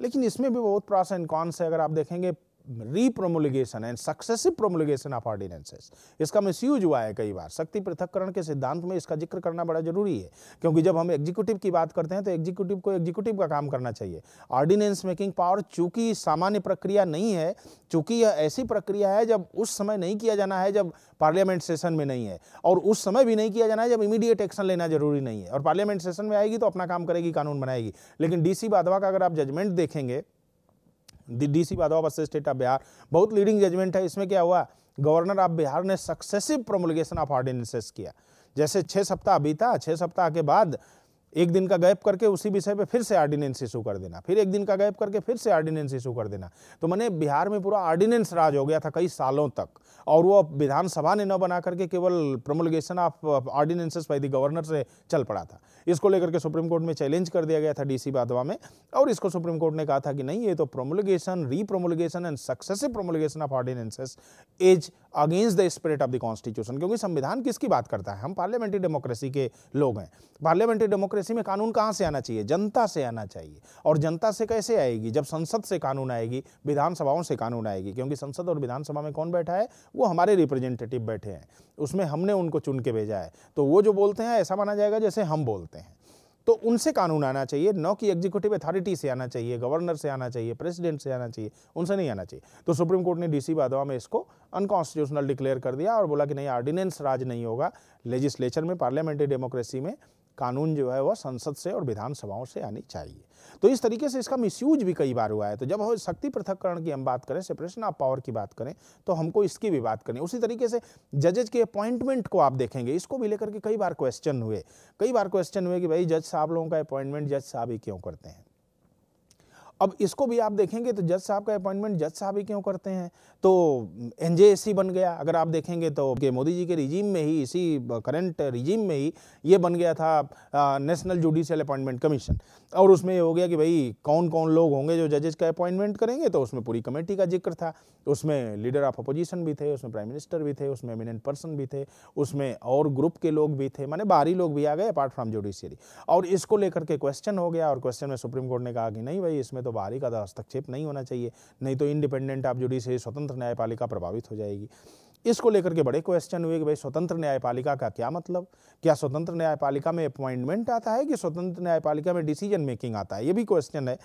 लेकिन इसमें भी बहुत प्रॉस एंड कॉन्स है अगर आप देखेंगे repromulgation and successive promulgation of ordinances इसका यूज हुआ है कई बार शक्ति पृथककरण के सिद्धांत में इसका जिक्र करना बड़ा जरूरी है क्योंकि जब हम एग्जीक्यूटिव की बात करते हैं तो एग्जीक्यूटिव को एग्जीक्यूटिव का काम करना चाहिए ऑर्डिनेंस मेकिंग पावर चूंकि सामान्य प्रक्रिया नहीं है चूंकि यह ऐसी प्रक्रिया है जब उस समय नहीं किया जाना है जब पार्लियामेंट सेशन में नहीं है और उस समय भी नहीं किया जाना है जब इमीडिएट एक्शन लेना जरूरी नहीं है और पार्लियामेंट सेशन में आएगी तो अपना काम करेगी कानून बनाएगी लेकिन डीसी बाधवा का अगर आप जजमेंट देखेंगे D C versus state of Bihar बहुत लीडिंग जजमेंट है इसमें क्या हुआ गवर्नर ऑफ बिहार ने सक्सेसिव प्रोमोलिगेशन ऑफ ऑर्डिनेंसेस किया जैसे छः सप्ताह बीता छः सप्ताह के बाद एक दिन का गैप करके उसी विषय पे फिर से आर्डिनेंस इशू कर देना फिर एक दिन का गैप करके फिर से आर्डिनेंस इशू कर देना तो मैंने बिहार में पूरा आर्डिनेंस राज हो गया था कई सालों तक और वो विधानसभा ने न बना करके केवल promulgation of ordinances by the governor से चल पड़ा था इसको लेकर के सुप्रीम कोर्ट में चैलेंज कर दिया गया था डीसी बाधवा में और इसको सुप्रीम कोर्ट ने कहा था कि नहीं ये तो repromulgation and successive promulgation of ordinances is against the spirit of the constitution क्योंकि संविधान किसकी बात करता है हम पार्लियामेंट्री डेमोक्रेसी के लोग हैं पार्लियामेंट्री डेमोक्रेसी डेमोक्रेसी में कानून कहाँ से आना चाहिए जनता से आना चाहिए और जनता से कैसे आएगी जब संसद से कानून आएगी विधानसभाओं से कानून आएगी क्योंकि संसद और विधानसभा में कौन बैठा है वो हमारे रिप्रेजेंटेटिव बैठे हैं उसमें हमने उनको चुन के भेजा है तो वो जो बोलते हैं ऐसा माना जाएगा जैसे हम बोलते हैं तो उनसे कानून आना चाहिए न कि एग्जीक्यूटिव अथॉरिटी से आना चाहिए गवर्नर से आना चाहिए प्रेसिडेंट से आना चाहिए उनसे नहीं आना चाहिए तो सुप्रीम कोर्ट ने डीसी बादवा में इसको अनकॉन्स्टिट्यूशनल डिक्लेयर कर दिया और बोला कि नहीं ऑर्डिनेंस राज नहीं होगा लेजिस्लेचर में पार्लियामेंट्री डेमोक्रेसी में कानून जो है वह संसद से और विधानसभाओं से आनी चाहिए तो इस तरीके से इसका मिसयूज भी कई बार हुआ है तो जब हम शक्ति पृथककरण की हम बात करें सेपरेशन ऑफ पावर की बात करें तो हमको इसकी भी बात करनी उसी तरीके से जजेज के अपॉइंटमेंट को आप देखेंगे इसको भी लेकर के कई बार क्वेश्चन हुए कई बार क्वेश्चन हुए कि भाई जज साहब लोगों का अपॉइंटमेंट जज साहब ही क्यों करते हैं अब इसको भी आप देखेंगे तो जज साहब का अपॉइंटमेंट जज साहब ही क्यों करते हैं तो एन बन गया अगर आप देखेंगे तो के मोदी जी के रिजीम में ही इसी करंट रिजीम में ही ये बन गया था नेशनल जुडिशियल अपॉइंटमेंट कमीशन और उसमें ये हो गया कि भाई कौन कौन लोग होंगे जो जजेस का अपॉइंटमेंट करेंगे तो उसमें पूरी कमेटी का जिक्र था उसमें लीडर ऑफ अपोजिशन भी थे उसमें प्राइम मिनिस्टर भी थे उसमें एमिनेंट पर्सन भी थे उसमें और ग्रुप के लोग भी थे मैंने बाहरी लोग भी आ गए अपार्ट फ्रॉम जुडिशियरी और इसको लेकर के क्वेश्चन हो गया और क्वेश्चन में सुप्रीम कोर्ट ने कहा कि नहीं भाई इसमें तो बाहरी का तो हस्तक्षेप नहीं होना चाहिए नहीं तो इंडिपेंडेंट आप जुडिशियरी स्वतंत्र स्वतंत्र न्यायपालिका प्रभावित हो जाएगी इसको लेकर के बड़े क्वेश्चन हुए कि भाई स्वतंत्र न्यायपालिका का क्या मतलब क्या स्वतंत्र न्यायपालिका में अपॉइंटमेंट आता है कि स्वतंत्र न्यायपालिका में डिसीजन मेकिंग आता है ये भी क्वेश्चन है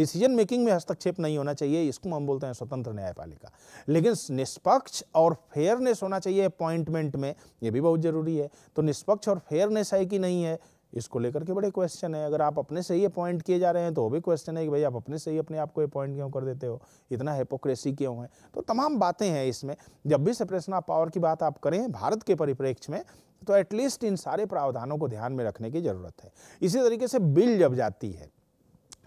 डिसीजन मेकिंग में हस्तक्षेप नहीं होना चाहिए इसको हम बोलते हैं स्वतंत्र न्यायपालिका लेकिन निष्पक्ष और फेयरनेस होना चाहिए अपॉइंटमेंट में ये भी बहुत ज़रूरी है तो निष्पक्ष और फेयरनेस है कि नहीं है इसको लेकर के बड़े क्वेश्चन है अगर आप अपने से ही अपॉइंट किए जा रहे हैं तो वो भी क्वेश्चन है कि भाई आप अपने से ही अपने आप को अपॉइंट क्यों कर देते हो इतना हेपोक्रेसी क्यों है तो तमाम बातें हैं इसमें जब भी सेपरेशन ऑफ पावर की बात आप करें भारत के परिप्रेक्ष्य में तो एटलीस्ट इन सारे प्रावधानों को ध्यान में रखने की ज़रूरत है इसी तरीके से बिल जब जाती है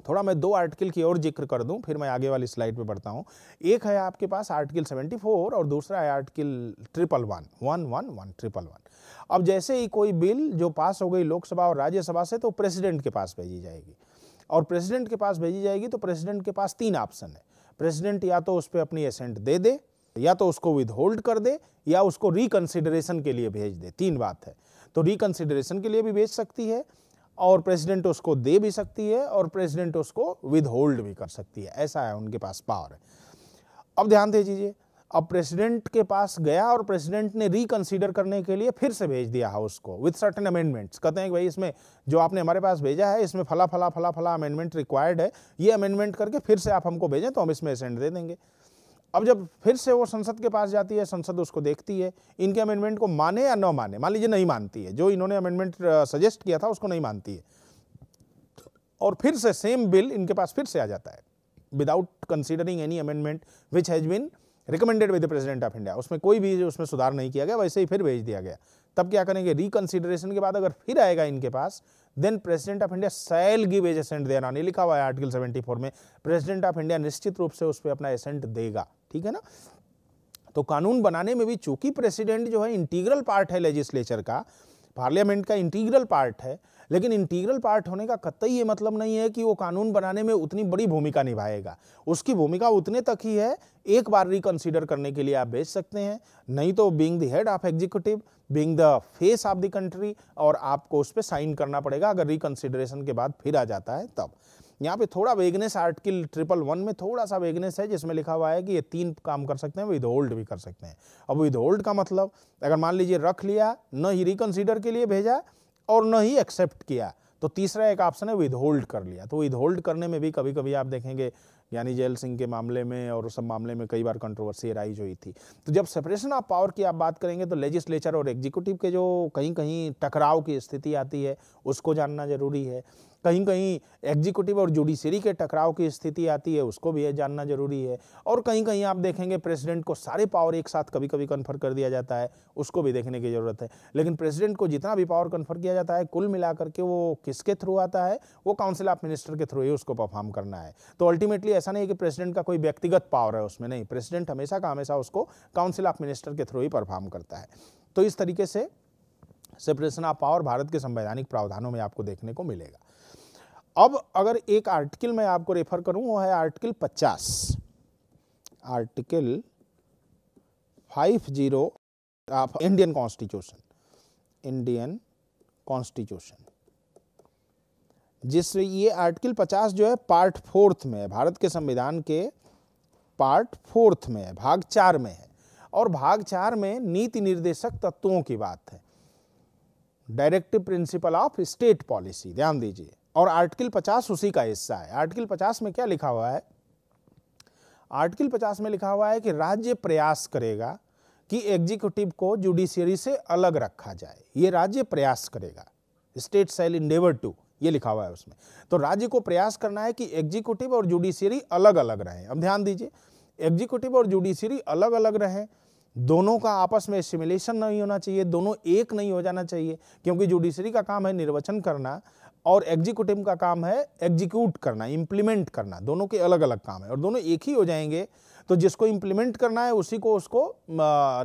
थोड़ा मैं दो आर्टिकल की और जिक्र कर दूं फिर मैं आगे वाली स्लाइड पे बढ़ता हूँ एक है आपके पास आर्टिकल 74 और दूसरा है article triple one one one one triple one अब जैसे ही कोई बिल जो पास हो गई लोकसभा और राज्यसभा से तो प्रेसिडेंट के पास भेजी जाएगी और प्रेसिडेंट के पास भेजी जाएगी तो प्रेसिडेंट के पास तीन ऑप्शन है प्रेसिडेंट या तो उस पर अपनी एसेंट दे दे या तो उसको विदहोल्ड कर दे या उसको रिकन्सिडरेशन के लिए भेज दे तीन बात है तो रिकन्सिडरेशन के लिए भी भेज सकती है और प्रेसिडेंट उसको दे भी सकती है और प्रेसिडेंट उसको विद होल्ड भी कर सकती है ऐसा है उनके पास पावर है अब ध्यान दे दीजिए अब प्रेसिडेंट के पास गया और प्रेसिडेंट ने रिकंसीडर करने के लिए फिर से भेज दिया हाउस को विद सर्टन अमेंडमेंट्स कहते हैं कि भाई इसमें जो आपने हमारे पास भेजा है इसमें फला फला फला फला अमेंडमेंट रिक्वायर्ड है ये अमेंडमेंट करके फिर से आप हमको भेजें तो हम इसमें सेंड दे देंगे अब जब फिर से वो संसद के पास जाती है संसद उसको देखती है इनके अमेंडमेंट को माने या न माने मान लीजिए नहीं मानती है जो इन्होंने अमेंडमेंट सजेस्ट किया था उसको नहीं मानती है और फिर से सेम बिल इनके पास फिर से आ जाता है without considering any amendment which has been recommended with the president of India उसमें कोई भी उसमें सुधार नहीं किया गया वैसे ही फिर भेज दिया गया तब क्या करेंगे रिकंसिडरेशन के बाद अगर फिर आएगा इनके पास then president of India shall give his assent देना नहीं लिखा हुआ है आर्टिकल 74 में प्रेसिडेंट ऑफ इंडिया निश्चित रूप से उस पर अपना एसेंट देगा ठीक है ना तो कानून बनाने में भी चूंकि प्रेसिडेंट जो है इंटीग्रल पार्ट है लेजिस्लेचर का पार्लियामेंट का इंटीग्रल पार्ट है लेकिन इंटीग्रल पार्ट होने का कतई ये मतलब नहीं है कि वो कानून बनाने में उतनी बड़ी भूमिका निभाएगा उसकी भूमिका उतने तक ही है एक बार रिकंसीडर करने के लिए आप भेज सकते हैं नहीं तो being the head of executive being the face of the country और आपको उस पर साइन करना पड़ेगा अगर रिकन्सिडरेशन के बाद फिर आ जाता है तब यहाँ पे थोड़ा वेगनेस आर्टिकल ट्रिपल वन में थोड़ा सा वेगनेस है जिसमें लिखा हुआ है कि ये तीन काम कर सकते हैं विद होल्ड भी कर सकते हैं अब विद होल्ड का मतलब अगर मान लीजिए रख लिया न ही रिकन्सिडर के लिए भेजा और न ही एक्सेप्ट किया तो तीसरा एक ऑप्शन है विद होल्ड कर लिया तो विद होल्ड करने में भी कभी कभी आप देखेंगे यानी जयल सिंह के मामले में और सब मामले में कई बार कंट्रोवर्सी राइज हुई थी तो जब सेपरेशन ऑफ पावर की आप बात करेंगे तो लेजिस्लेचर और एग्जीक्यूटिव के जो कहीं कहीं टकराव की स्थिति आती है उसको जानना जरूरी है कहीं कहीं एग्जीक्यूटिव और जुडिशरी के टकराव की स्थिति आती है उसको भी यह जानना जरूरी है और कहीं कहीं आप देखेंगे प्रेसिडेंट को सारे पावर एक साथ कभी कभी कन्फर कर दिया जाता है उसको भी देखने की ज़रूरत है लेकिन प्रेसिडेंट को जितना भी पावर कन्फर किया जाता है कुल मिला करके वो किसके थ्रू आता है वो काउंसिल ऑफ मिनिस्टर के थ्रू ही उसको परफॉर्म करना है तो अल्टीमेटली ऐसा नहीं है कि प्रेसिडेंट का कोई व्यक्तिगत पावर है उसमें नहीं प्रेसिडेंट हमेशा का हमेशा उसको काउंसिल ऑफ मिनिस्टर के थ्रू ही परफॉर्म करता है तो इस तरीके से सेपरेशन ऑफ पावर भारत के संवैधानिक प्रावधानों में आपको देखने को मिलेगा अब अगर एक आर्टिकल मैं आपको रेफर करूं वो है article 50 article 50 zero Indian constitution Indian constitution जिस ये आर्टिकल 50 जो है पार्ट फोर्थ में है भारत के संविधान के पार्ट फोर्थ में है भाग चार में है और भाग चार में नीति निर्देशक तत्वों की बात है directive principle of state policy ध्यान दीजिए और आर्टिकल 50 उसी का हिस्सा है आर्टिकल 50 में क्या लिखा हुआ है आर्टिकल 50 में लिखा हुआ है कि राज्य प्रयास करेगा कि एग्जीक्यूटिव को जुडिशियरी से अलग रखा जाए ये राज्य प्रयास करेगा स्टेट सेल इंडेवर टू ये लिखा हुआ है उसमें तो राज्य को प्रयास करना है कि एग्जीक्यूटिव और जुडिशियरी अलग अलग रहें अब ध्यान दीजिए एग्जीक्यूटिव और जुडिशियरी अलग अलग रहें दोनों का आपस में सिमिलेशन नहीं होना चाहिए दोनों एक नहीं हो जाना चाहिए क्योंकि जुडिशरी का काम है निर्वाचन करना और एग्जीक्यूटिव का काम है एग्जीक्यूट करना इम्प्लीमेंट करना दोनों के अलग अलग काम है और दोनों एक ही हो जाएंगे तो जिसको इम्प्लीमेंट करना है उसी को उसको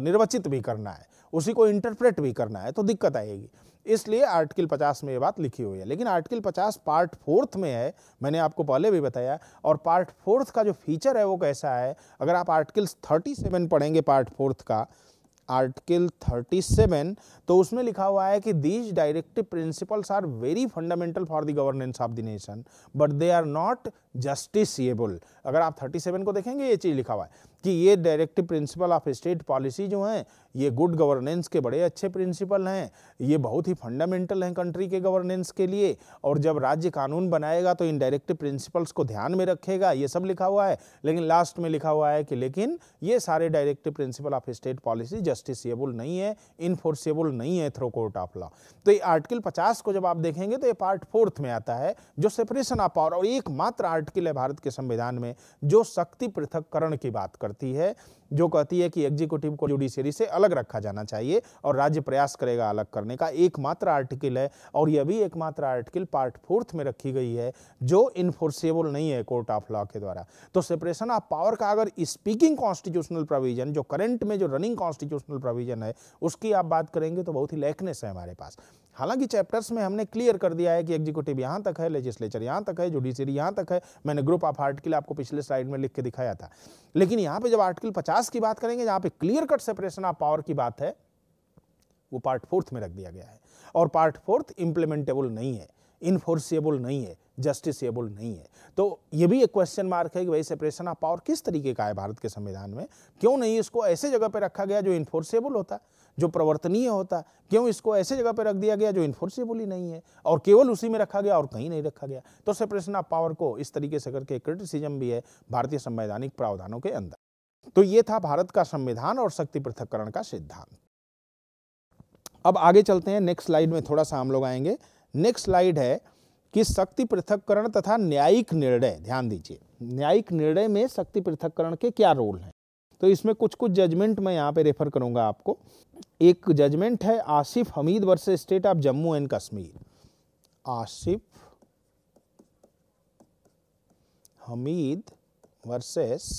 निर्वचित भी करना है उसी को इंटरप्रेट भी करना है तो दिक्कत आएगी इसलिए आर्टिकल 50 में ये बात लिखी हुई है लेकिन आर्टिकल 50 पार्ट फोर्थ में है मैंने आपको पहले भी बताया और पार्ट फोर्थ का जो फीचर है वो कैसा है अगर आप आर्टिकल 37 पढ़ेंगे पार्ट फोर्थ का आर्टिकल 37 तो उसमें लिखा हुआ है कि these directive principles are very fundamental for the governance of the nation but they are not justiciable अगर आप 37 को देखेंगे ये चीज़ लिखा हुआ है कि ये directive principle of state policy जो हैं ये गुड गवर्नेंस के बड़े अच्छे प्रिंसिपल हैं ये बहुत ही फंडामेंटल हैं कंट्री के गवर्नेंस के लिए और जब राज्य कानून बनाएगा तो इन डायरेक्टिव प्रिंसिपल्स को ध्यान में रखेगा ये सब लिखा हुआ है लेकिन लास्ट में लिखा हुआ है कि लेकिन ये सारे directive principle of state policy justiciable नहीं है इनफोर्सेबल नहीं है थ्रो कोर्ट ऑफ लॉ तो ये आर्टिकल पचास को जब आप देखेंगे तो ये पार्ट फोर्थ में आता है जो सेपरेशन ऑफ पावर और एकमात्र आर्टिकल है भारत के संविधान में जो शक्ति पृथककरण की बात कर करती है जो कहती है कि एग्जीक्यूटिव को जुडिशियरी से अलग रखा जाना चाहिए और राज्य प्रयास करेगा अलग करने का एकमात्र आर्टिकल है और यह भी एकमात्र आर्टिकल पार्ट फोर्थ में रखी गई है जो इन्फोर्सेबल नहीं है कोर्ट ऑफ लॉ के द्वारा तो सेपरेशन ऑफ पावर का अगर स्पीकिंग कॉन्स्टिट्यूशनल प्रोविजन जो करंट में जो रनिंग कॉन्स्टिट्यूशनल प्रोविजन है उसकी आप बात करेंगे तो बहुत ही लैकनेस है हमारे पास हालांकि चैप्टर्स में हमने क्लियर कर दिया है कि एग्जीक्यूटिव यहाँ तक है लेजिस्लेचर यहाँ तक है जुडिशियरी यहाँ तक है मैंने ग्रुप ऑफ आर्टिकल आपको पिछले स्लाइड में लिख के दिखाया था लेकिन यहाँ पे जब आर्टिकल पचास क्लास की बात करेंगे जहां पे clear cut separation of power की बात है वो पार्ट फोर्थ में रख दिया गया है और पार्ट फोर्थ इंप्लीमेंटेबल नहीं है इनफोर्सिएबल नहीं है जस्टिसबल नहीं है तो ये भी एक क्वेश्चन मार्क है कि भाई सेपरेशन ऑफ पावर किस तरीके का है भारत के संविधान में क्यों नहीं इसको ऐसे जगह पर रखा गया जो इन्फोर्सेबल होता जो प्रवर्तनीय होता क्यों इसको ऐसे जगह पर रख दिया गया जो इन्फोर्सिबल ही नहीं है और केवल उसी में रखा गया और कहीं नहीं रखा गया तो सेपरेशन ऑफ पावर को इस तरीके से करके क्रिटिसिज्म भी है भारतीय संवैधानिक प्रावधानों के अंदर तो ये था भारत का संविधान और शक्ति पृथककरण का सिद्धांत अब आगे चलते हैं नेक्स्ट स्लाइड में थोड़ा सा हम लोग आएंगे नेक्स्ट स्लाइड है कि शक्ति पृथककरण तथा न्यायिक निर्णय ध्यान दीजिए न्यायिक निर्णय में शक्ति पृथककरण के क्या रोल हैं तो इसमें कुछ कुछ जजमेंट मैं यहाँ पे रेफर करूँगा आपको एक जजमेंट है Asif Hamid versus state of Jammu and Kashmir Asif Hamid versus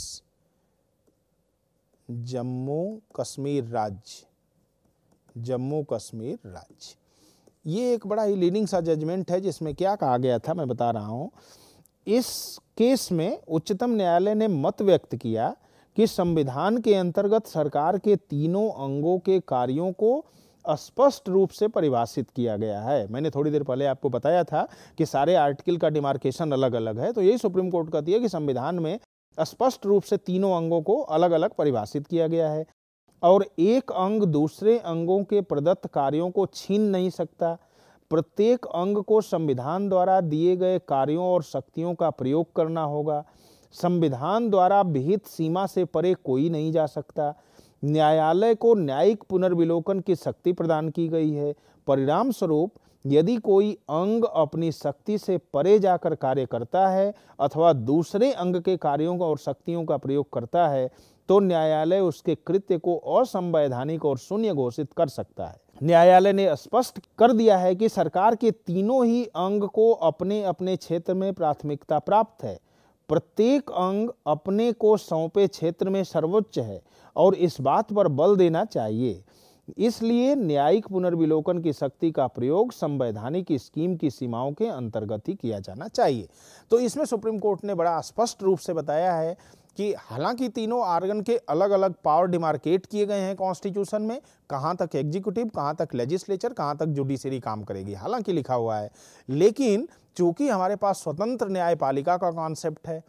Jammu Kashmir राज्य जम्मू कश्मीर राज्य ये एक बड़ा ही लीडिंग सा जजमेंट है जिसमें क्या कहा गया था मैं बता रहा हूँ इस केस में उच्चतम न्यायालय ने मत व्यक्त किया कि संविधान के अंतर्गत सरकार के तीनों अंगों के कार्यों को स्पष्ट रूप से परिभाषित किया गया है मैंने थोड़ी देर पहले आपको बताया था कि सारे आर्टिकल का डिमार्केशन अलग अलग है तो यही सुप्रीम कोर्ट कहती है कि संविधान में स्पष्ट रूप से तीनों अंगों को अलग अलग परिभाषित किया गया है और एक अंग दूसरे अंगों के प्रदत्त कार्यों को छीन नहीं सकता प्रत्येक अंग को संविधान द्वारा दिए गए कार्यों और शक्तियों का प्रयोग करना होगा संविधान द्वारा विहित सीमा से परे कोई नहीं जा सकता न्यायालय को न्यायिक पुनर्विलोकन की शक्ति प्रदान की गई है परिणाम स्वरूप यदि कोई अंग अपनी शक्ति से परे जाकर कार्य करता है अथवा दूसरे अंग के कार्यों का और शक्तियों का प्रयोग करता है तो न्यायालय उसके कृत्य को असंवैधानिक और शून्य घोषित कर सकता है न्यायालय ने स्पष्ट कर दिया है कि सरकार के तीनों ही अंग को अपने अपने क्षेत्र में प्राथमिकता प्राप्त है प्रत्येक अंग अपने को सौंपे क्षेत्र में सर्वोच्च है और इस बात पर बल देना चाहिए इसलिए न्यायिक पुनर्विलोकन की शक्ति का प्रयोग संवैधानिक स्कीम की सीमाओं के अंतर्गत ही किया जाना चाहिए तो इसमें सुप्रीम कोर्ट ने बड़ा स्पष्ट रूप से बताया है कि हालांकि तीनों आर्गन के अलग अलग पावर डिमार्केट किए गए हैं कॉन्स्टिट्यूशन में कहाँ तक एग्जीक्यूटिव कहाँ तक लेजिस्लेचर कहाँ तक जुडिशरी काम करेगी हालांकि लिखा हुआ है लेकिन चूंकि हमारे पास स्वतंत्र न्यायपालिका का कॉन्सेप्ट है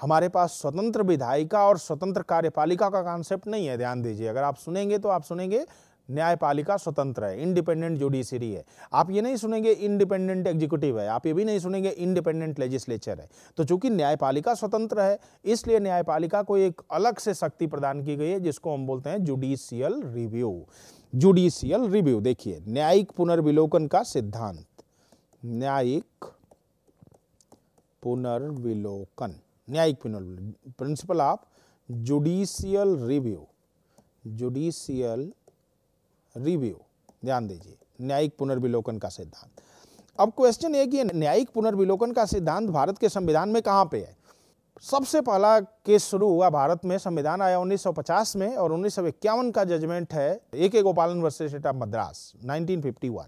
हमारे पास स्वतंत्र विधायिका और स्वतंत्र कार्यपालिका का कॉन्सेप्ट नहीं है ध्यान दीजिए अगर आप सुनेंगे तो आप सुनेंगे न्यायपालिका स्वतंत्र है इंडिपेंडेंट जुडिशरी है आप ये नहीं सुनेंगे इंडिपेंडेंट एग्जीक्यूटिव है आप ये भी नहीं सुनेंगे इंडिपेंडेंट लेजिस्लेचर है तो चूंकि न्यायपालिका स्वतंत्र है इसलिए न्यायपालिका को एक अलग से शक्ति प्रदान की गई है जिसको हम बोलते हैं जुडिशियल रिव्यू जुडिशियल रिव्यू देखिए न्यायिक पुनर्विलोकन का सिद्धांत न्यायिक पुनर्विलोकन न्यायिक पुनर्विलोकन principle of judicial review judicial review ध्यान दीजिए न्यायिक पुनर्विलोकन का सिद्धांत अब क्वेश्चन ये कि न्यायिक पुनर्विलोकन का सिद्धांत भारत के संविधान में कहाँ पे है सबसे पहला केस शुरू हुआ भारत में संविधान आया 1950 में और उन्नीस का जजमेंट है ए के गोपालन वर्सेस स्टेट ऑफ मद्रास 1951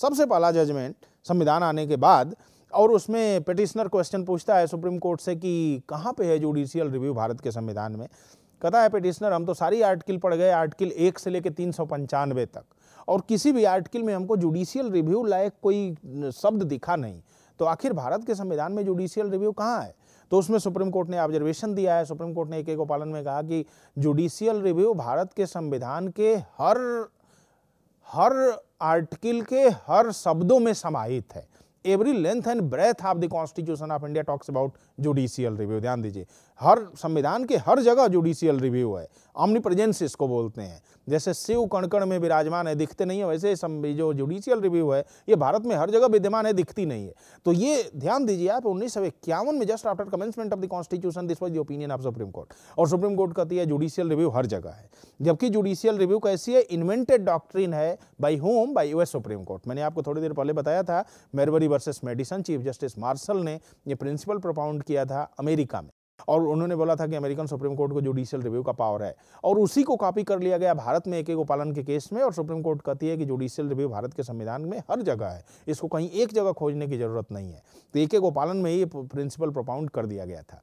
सबसे पहला जजमेंट संविधान आने के बाद और उसमें पिटिशनर क्वेश्चन पूछता है सुप्रीम कोर्ट से कि कहाँ पे है जुडिशियल रिव्यू भारत के संविधान में कहता है पिटिशनर हम तो सारी आर्टिकल पढ़ गए आर्टिकल एक से लेकर तीन सौ पंचानवे तक और किसी भी आर्टिकल में हमको जुडिशियल रिव्यू लायक कोई शब्द दिखा नहीं तो आखिर भारत के संविधान में जुडिशियल रिव्यू कहाँ है तो उसमें सुप्रीम कोर्ट ने ऑब्जर्वेशन दिया है सुप्रीम कोर्ट ने एक एक पालन में कहा कि जुडिशियल रिव्यू भारत के संविधान के हर हर आर्टिकल के हर शब्दों में समाहित है every length and breadth of the constitution of India talks about judicial review ध्यान दीजिए हर संविधान के हर जगह जुडिशियल रिव्यू है ऑमनी प्रेजेंस इसको बोलते हैं जैसे शिव कणकण में विराजमान है दिखते नहीं है वैसे जो जुडिशियल रिव्यू है ये भारत में हर जगह विद्यमान है दिखती नहीं है तो ये ध्यान दीजिए आप उन्नीस में just after commencement of the constitution this was the opinion of supreme court और सुप्रीम कोर्ट कहती है जुडिशियल रिव्यू हर जगह है जबकि जुडिशियल रिव्यू कैसी है इन्वेंटेड डॉक्ट्रीन है by whom by US supreme court मैंने आपको थोड़ी देर पहले बताया था Marbury versus Madison chief justice Marshall ने यह प्रिंसिपल प्रोपाउंड किया था अमेरिका में और उन्होंने बोला था कि अमेरिकन सुप्रीम कोर्ट को जुडिशियल रिव्यू का पावर है और उसी को कॉपी कर लिया गया भारत में एक एक के केस में और सुप्रीम कोर्ट कहती है कि जुडिशियल रिव्यू भारत के संविधान में हर जगह है इसको कहीं एक जगह खोजने की ज़रूरत नहीं है तो एक एक में ही प्रिंसिपल प्रोपाउंड कर दिया गया था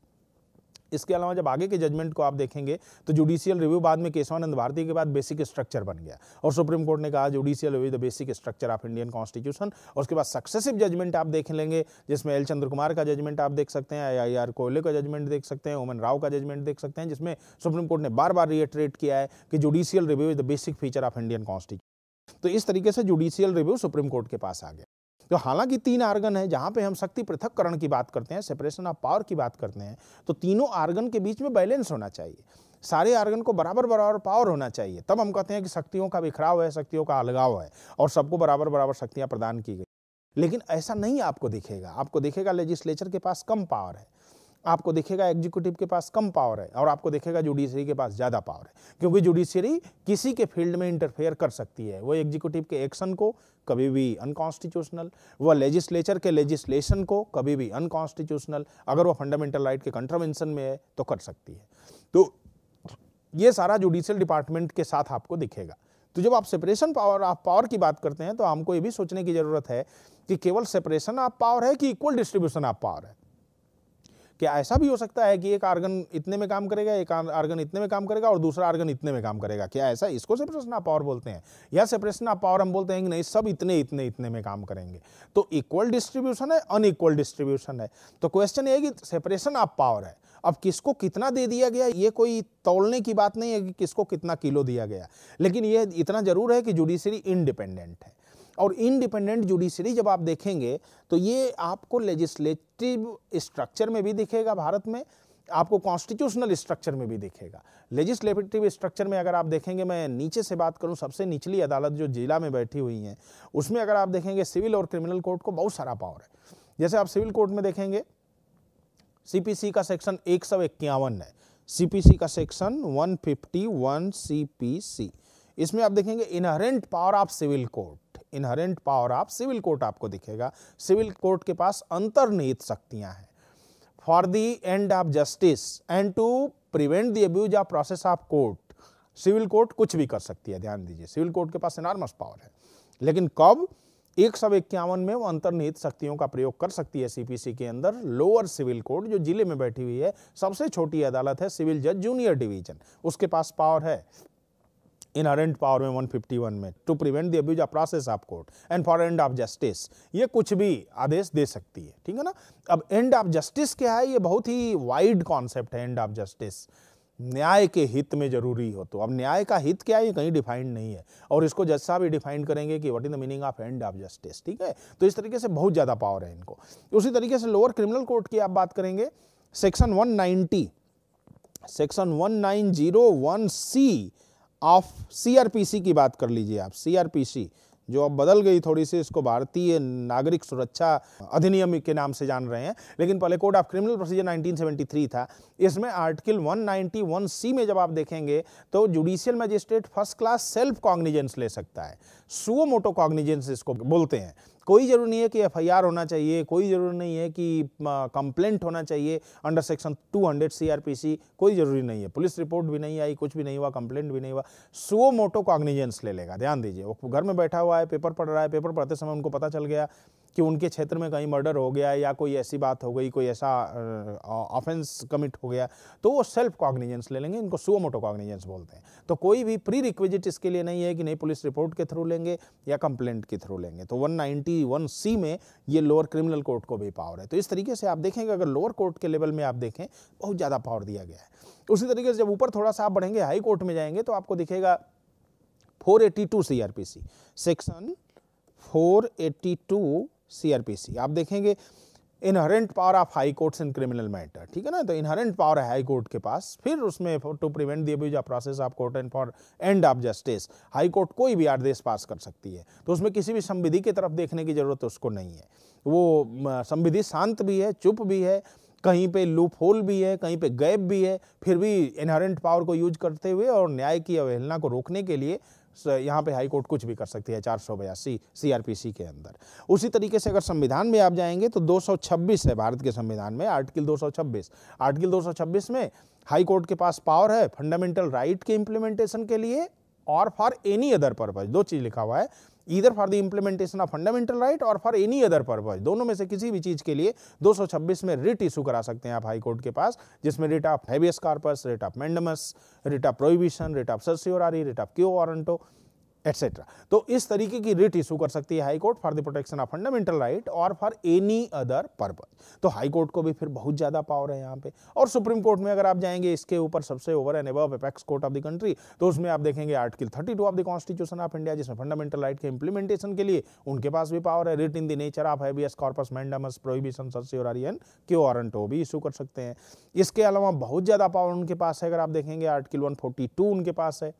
इसके अलावा जब आगे के जजमेंट को आप देखेंगे तो जुडिशियल रिव्यू बाद में केशवानंद भारती के बाद बेसिक स्ट्रक्चर बन गया और सुप्रीम कोर्ट ने कहा judicial review the basic structure of Indian constitution और उसके बाद सक्सेसिव जजमेंट आप देख लेंगे जिसमें एल चंद्र कुमार का जजमेंट आप देख सकते हैं आई आर कोहले का जजमेंट देख सकते हैं ओमन राव का जजमेंट देख सकते हैं जिसमें सुप्रीम कोर्ट ने बार बार रिएटरेट किया है कि judicial review is the basic feature of Indian constitution तो इस तरीके से जुडिशियल रिव्यू सुप्रीम कोर्ट के पास आ गया तो हालांकि तीन आर्गन है जहाँ पे हम शक्ति पृथककरण की बात करते हैं सेपरेशन ऑफ पावर की बात करते हैं तो तीनों आर्गन के बीच में बैलेंस होना चाहिए सारे आर्गन को बराबर बराबर पावर होना चाहिए तब हम कहते हैं कि शक्तियों का बिखराव है शक्तियों का अलगाव है और सबको बराबर बराबर शक्तियाँ प्रदान की गई लेकिन ऐसा नहीं आपको दिखेगा आपको दिखेगा लेजिस्लेचर के पास कम पावर है आपको देखेगा एग्जीक्यूटिव के पास कम पावर है और आपको देखेगा जुडिशरी के पास ज़्यादा पावर है क्योंकि जुडिशरी किसी के फील्ड में इंटरफेयर कर सकती है वो एग्जीक्यूटिव के एक्शन को कभी भी अनकॉन्स्टिट्यूशनल वह लेजिस्लेचर के लेजिस्लेशन को कभी भी अनकॉन्स्टिट्यूशनल अगर वो फंडामेंटल राइट के कंट्रावेंशन में है तो कर सकती है तो ये सारा जुडिशियल डिपार्टमेंट के साथ आपको दिखेगा तो जब आप सेपरेशन पावर ऑफ पावर की बात करते हैं तो हमको ये भी सोचने की ज़रूरत है कि केवल सेपरेशन ऑफ पावर है कि इक्वल डिस्ट्रीब्यूशन ऑफ पावर है क्या ऐसा भी हो सकता है कि एक आर्गन इतने में काम करेगा एक आर्गन इतने में काम करेगा और दूसरा आर्गन इतने में काम करेगा क्या ऐसा इसको सेपरेशन ऑफ पावर बोलते हैं या सेपरेशन ऑफ पावर हम बोलते हैं कि नहीं सब इतने इतने इतने में काम करेंगे तो इक्वल डिस्ट्रीब्यूशन है अनइक्वल डिस्ट्रीब्यूशन है तो क्वेश्चन ये कि सेपरेशन ऑफ पावर है अब किसको कितना दे दिया गया ये कोई तोलने की बात नहीं है कि किसको कितना किलो दिया गया लेकिन ये इतना जरूर है कि जुडिशरी इंडिपेंडेंट है और इनडिपेंडेंट जुडिशरी जब आप देखेंगे तो ये आपको लेजिस्लेटिव स्ट्रक्चर में भी दिखेगा भारत में आपको कॉन्स्टिट्यूशनल स्ट्रक्चर में भी दिखेगा लेजिस्लेटिव स्ट्रक्चर में अगर आप देखेंगे मैं नीचे से बात करूं सबसे निचली अदालत जो जिला में बैठी हुई हैं उसमें अगर आप देखेंगे सिविल और क्रिमिनल कोर्ट को बहुत सारा पावर है जैसे आप सिविल कोर्ट में देखेंगे सीपीसी का सेक्शन एक सौ इक्यावन है सीपीसी का सेक्शन वन सी इसमें आप देखेंगे inherent power of civil court inherent power आप सिविल कोर्ट आपको दिखेगा सिविल कोर्ट के पास अंतर्निहित शक्तियां हैं for the end of justice and to prevent the abuse of process of court civil court कुछ भी कर सकती है ध्यान दीजिए सिविल कोर्ट के पास इनार्मस पावर है लेकिन कब एक सौ इक्यावन में वो अंतर्निहित शक्तियों का प्रयोग कर सकती है सीपीसी के अंदर लोअर सिविल कोर्ट जो जिले में बैठी हुई है सबसे छोटी अदालत है सिविल जज जूनियर डिवीजन उसके पास पावर है इनहरेंट पावर में 151 में to prevent the abuse of process of court and for end of justice ये कुछ भी आदेश दे सकती है ठीक है ना अब एंड ऑफ जस्टिस क्या है ये बहुत ही वाइड कॉन्सेप्ट है एंड ऑफ जस्टिस न्याय के हित में जरूरी हो तो अब न्याय का हित क्या है ये कहीं डिफाइंड नहीं है और इसको जैसा भी डिफाइन करेंगे कि what is the meaning of end of justice ठीक है तो इस तरीके से बहुत ज़्यादा पावर है इनको उसी तरीके से लोअर क्रिमिनल कोर्ट की आप बात करेंगे section 190 section 1901 C of CrPC की बात कर लीजिए आप सीआरपीसी जो अब बदल गई थोड़ी सी इसको भारतीय नागरिक सुरक्षा अधिनियम के नाम से जान रहे हैं लेकिन पहले कोड ऑफ क्रिमिनल प्रोसीजर 1973 था इसमें आर्टिकल 191 सी में जब आप देखेंगे तो judicial magistrate first class self cognizance ले सकता है सुओ मोटो कॉग्निजेंस इसको बोलते हैं कोई ज़रूरी नहीं है कि एफआईआर होना चाहिए कोई ज़रूरी नहीं है कि कंप्लेंट होना चाहिए अंडर सेक्शन 200 सीआरपीसी कोई ज़रूरी नहीं है पुलिस रिपोर्ट भी नहीं आई कुछ भी नहीं हुआ कंप्लेंट भी नहीं हुआ सुओ मोटो कॉग्निजेंस ले लेगा ध्यान दीजिए वो घर में बैठा हुआ है पेपर पढ़ रहा है पेपर पढ़ते समय उनको पता चल गया कि उनके क्षेत्र में कहीं मर्डर हो गया या कोई ऐसी बात हो गई कोई ऐसा ऑफेंस कमिट हो गया तो वो सेल्फ कॉग्निजेंस ले लेंगे इनको सुओ मोटो कॉग्निजेंस बोलते हैं तो कोई भी प्री रिक्विजिट इसके लिए नहीं है कि नहीं पुलिस रिपोर्ट के थ्रू लेंगे या कंप्लेंट के थ्रू लेंगे तो वन सी में ये लोअर क्रिमिनल कोर्ट को भी पावर है तो इस तरीके से आप देखेंगे अगर लोअर कोर्ट के लेवल में आप देखें बहुत ज़्यादा पावर दिया गया है उसी तरीके से जब ऊपर थोड़ा सा आप बढ़ेंगे हाई कोर्ट में जाएंगे तो आपको दिखेगा 482 सीआरपीसी सेक्शन 482 सीआरपीसी आप देखेंगे inherent power of high courts in criminal matter ठीक है ना तो इनहरेंट पावर है हाई कोर्ट के पास फिर उसमें to prevent the abuse process of court and for end of justice high court कोई भी आदेश पास कर सकती है तो उसमें किसी भी संविधि की तरफ देखने की जरूरत उसको नहीं है वो संविधि शांत भी है चुप भी है कहीं पे लूप होल भी है कहीं पे गैप भी है फिर भी इनहरेंट पावर को यूज करते हुए और न्याय की अवहेलना को रोकने के लिए यहाँ पे हाई कोर्ट कुछ भी कर सकती है चार सौ बयासी सी के अंदर उसी तरीके से अगर संविधान में आप जाएंगे तो 226 है भारत के संविधान में आर्टिकल 226 आर्टिकल 226 में हाई कोर्ट के पास पावर है फंडामेंटल राइट के इम्प्लीमेंटेशन के लिए और फॉर एनी अदर पर्पज दो चीज़ लिखा हुआ है either for the implementation of fundamental right और फॉर एनी अदर पर्पज दोनों में से किसी भी चीज़ के लिए 226 में रिट इशू करा सकते हैं आप हाई कोर्ट के पास जिसमें writ of habeas corpus writ of mandamus writ of prohibition writ of certiorari writ of quo warranto etcetera तो इस तरीके की रिट इशू कर सकती है high court for the protection of fundamental right और फॉर एनी अदर पर्पज तो high court को भी फिर बहुत ज़्यादा पावर है यहाँ पे और सुप्रीम कोर्ट में अगर आप जाएंगे इसके ऊपर सबसे over and above apex court of the country तो उसमें आप देखेंगे article thirty of the constitution of India जिसमें फंडामेंटल राइट के इंप्लीमेंटेशन के लिए उनके पास भी पावर है writ in the nature of है कॉर्पस मैंडमस प्रोहिबिशन वारंट हो भी इशू कर सकते हैं इसके अलावा बहुत ज़्यादा पावर उनके पास है अगर आप देखेंगे आर्टिकल टू उनके पास है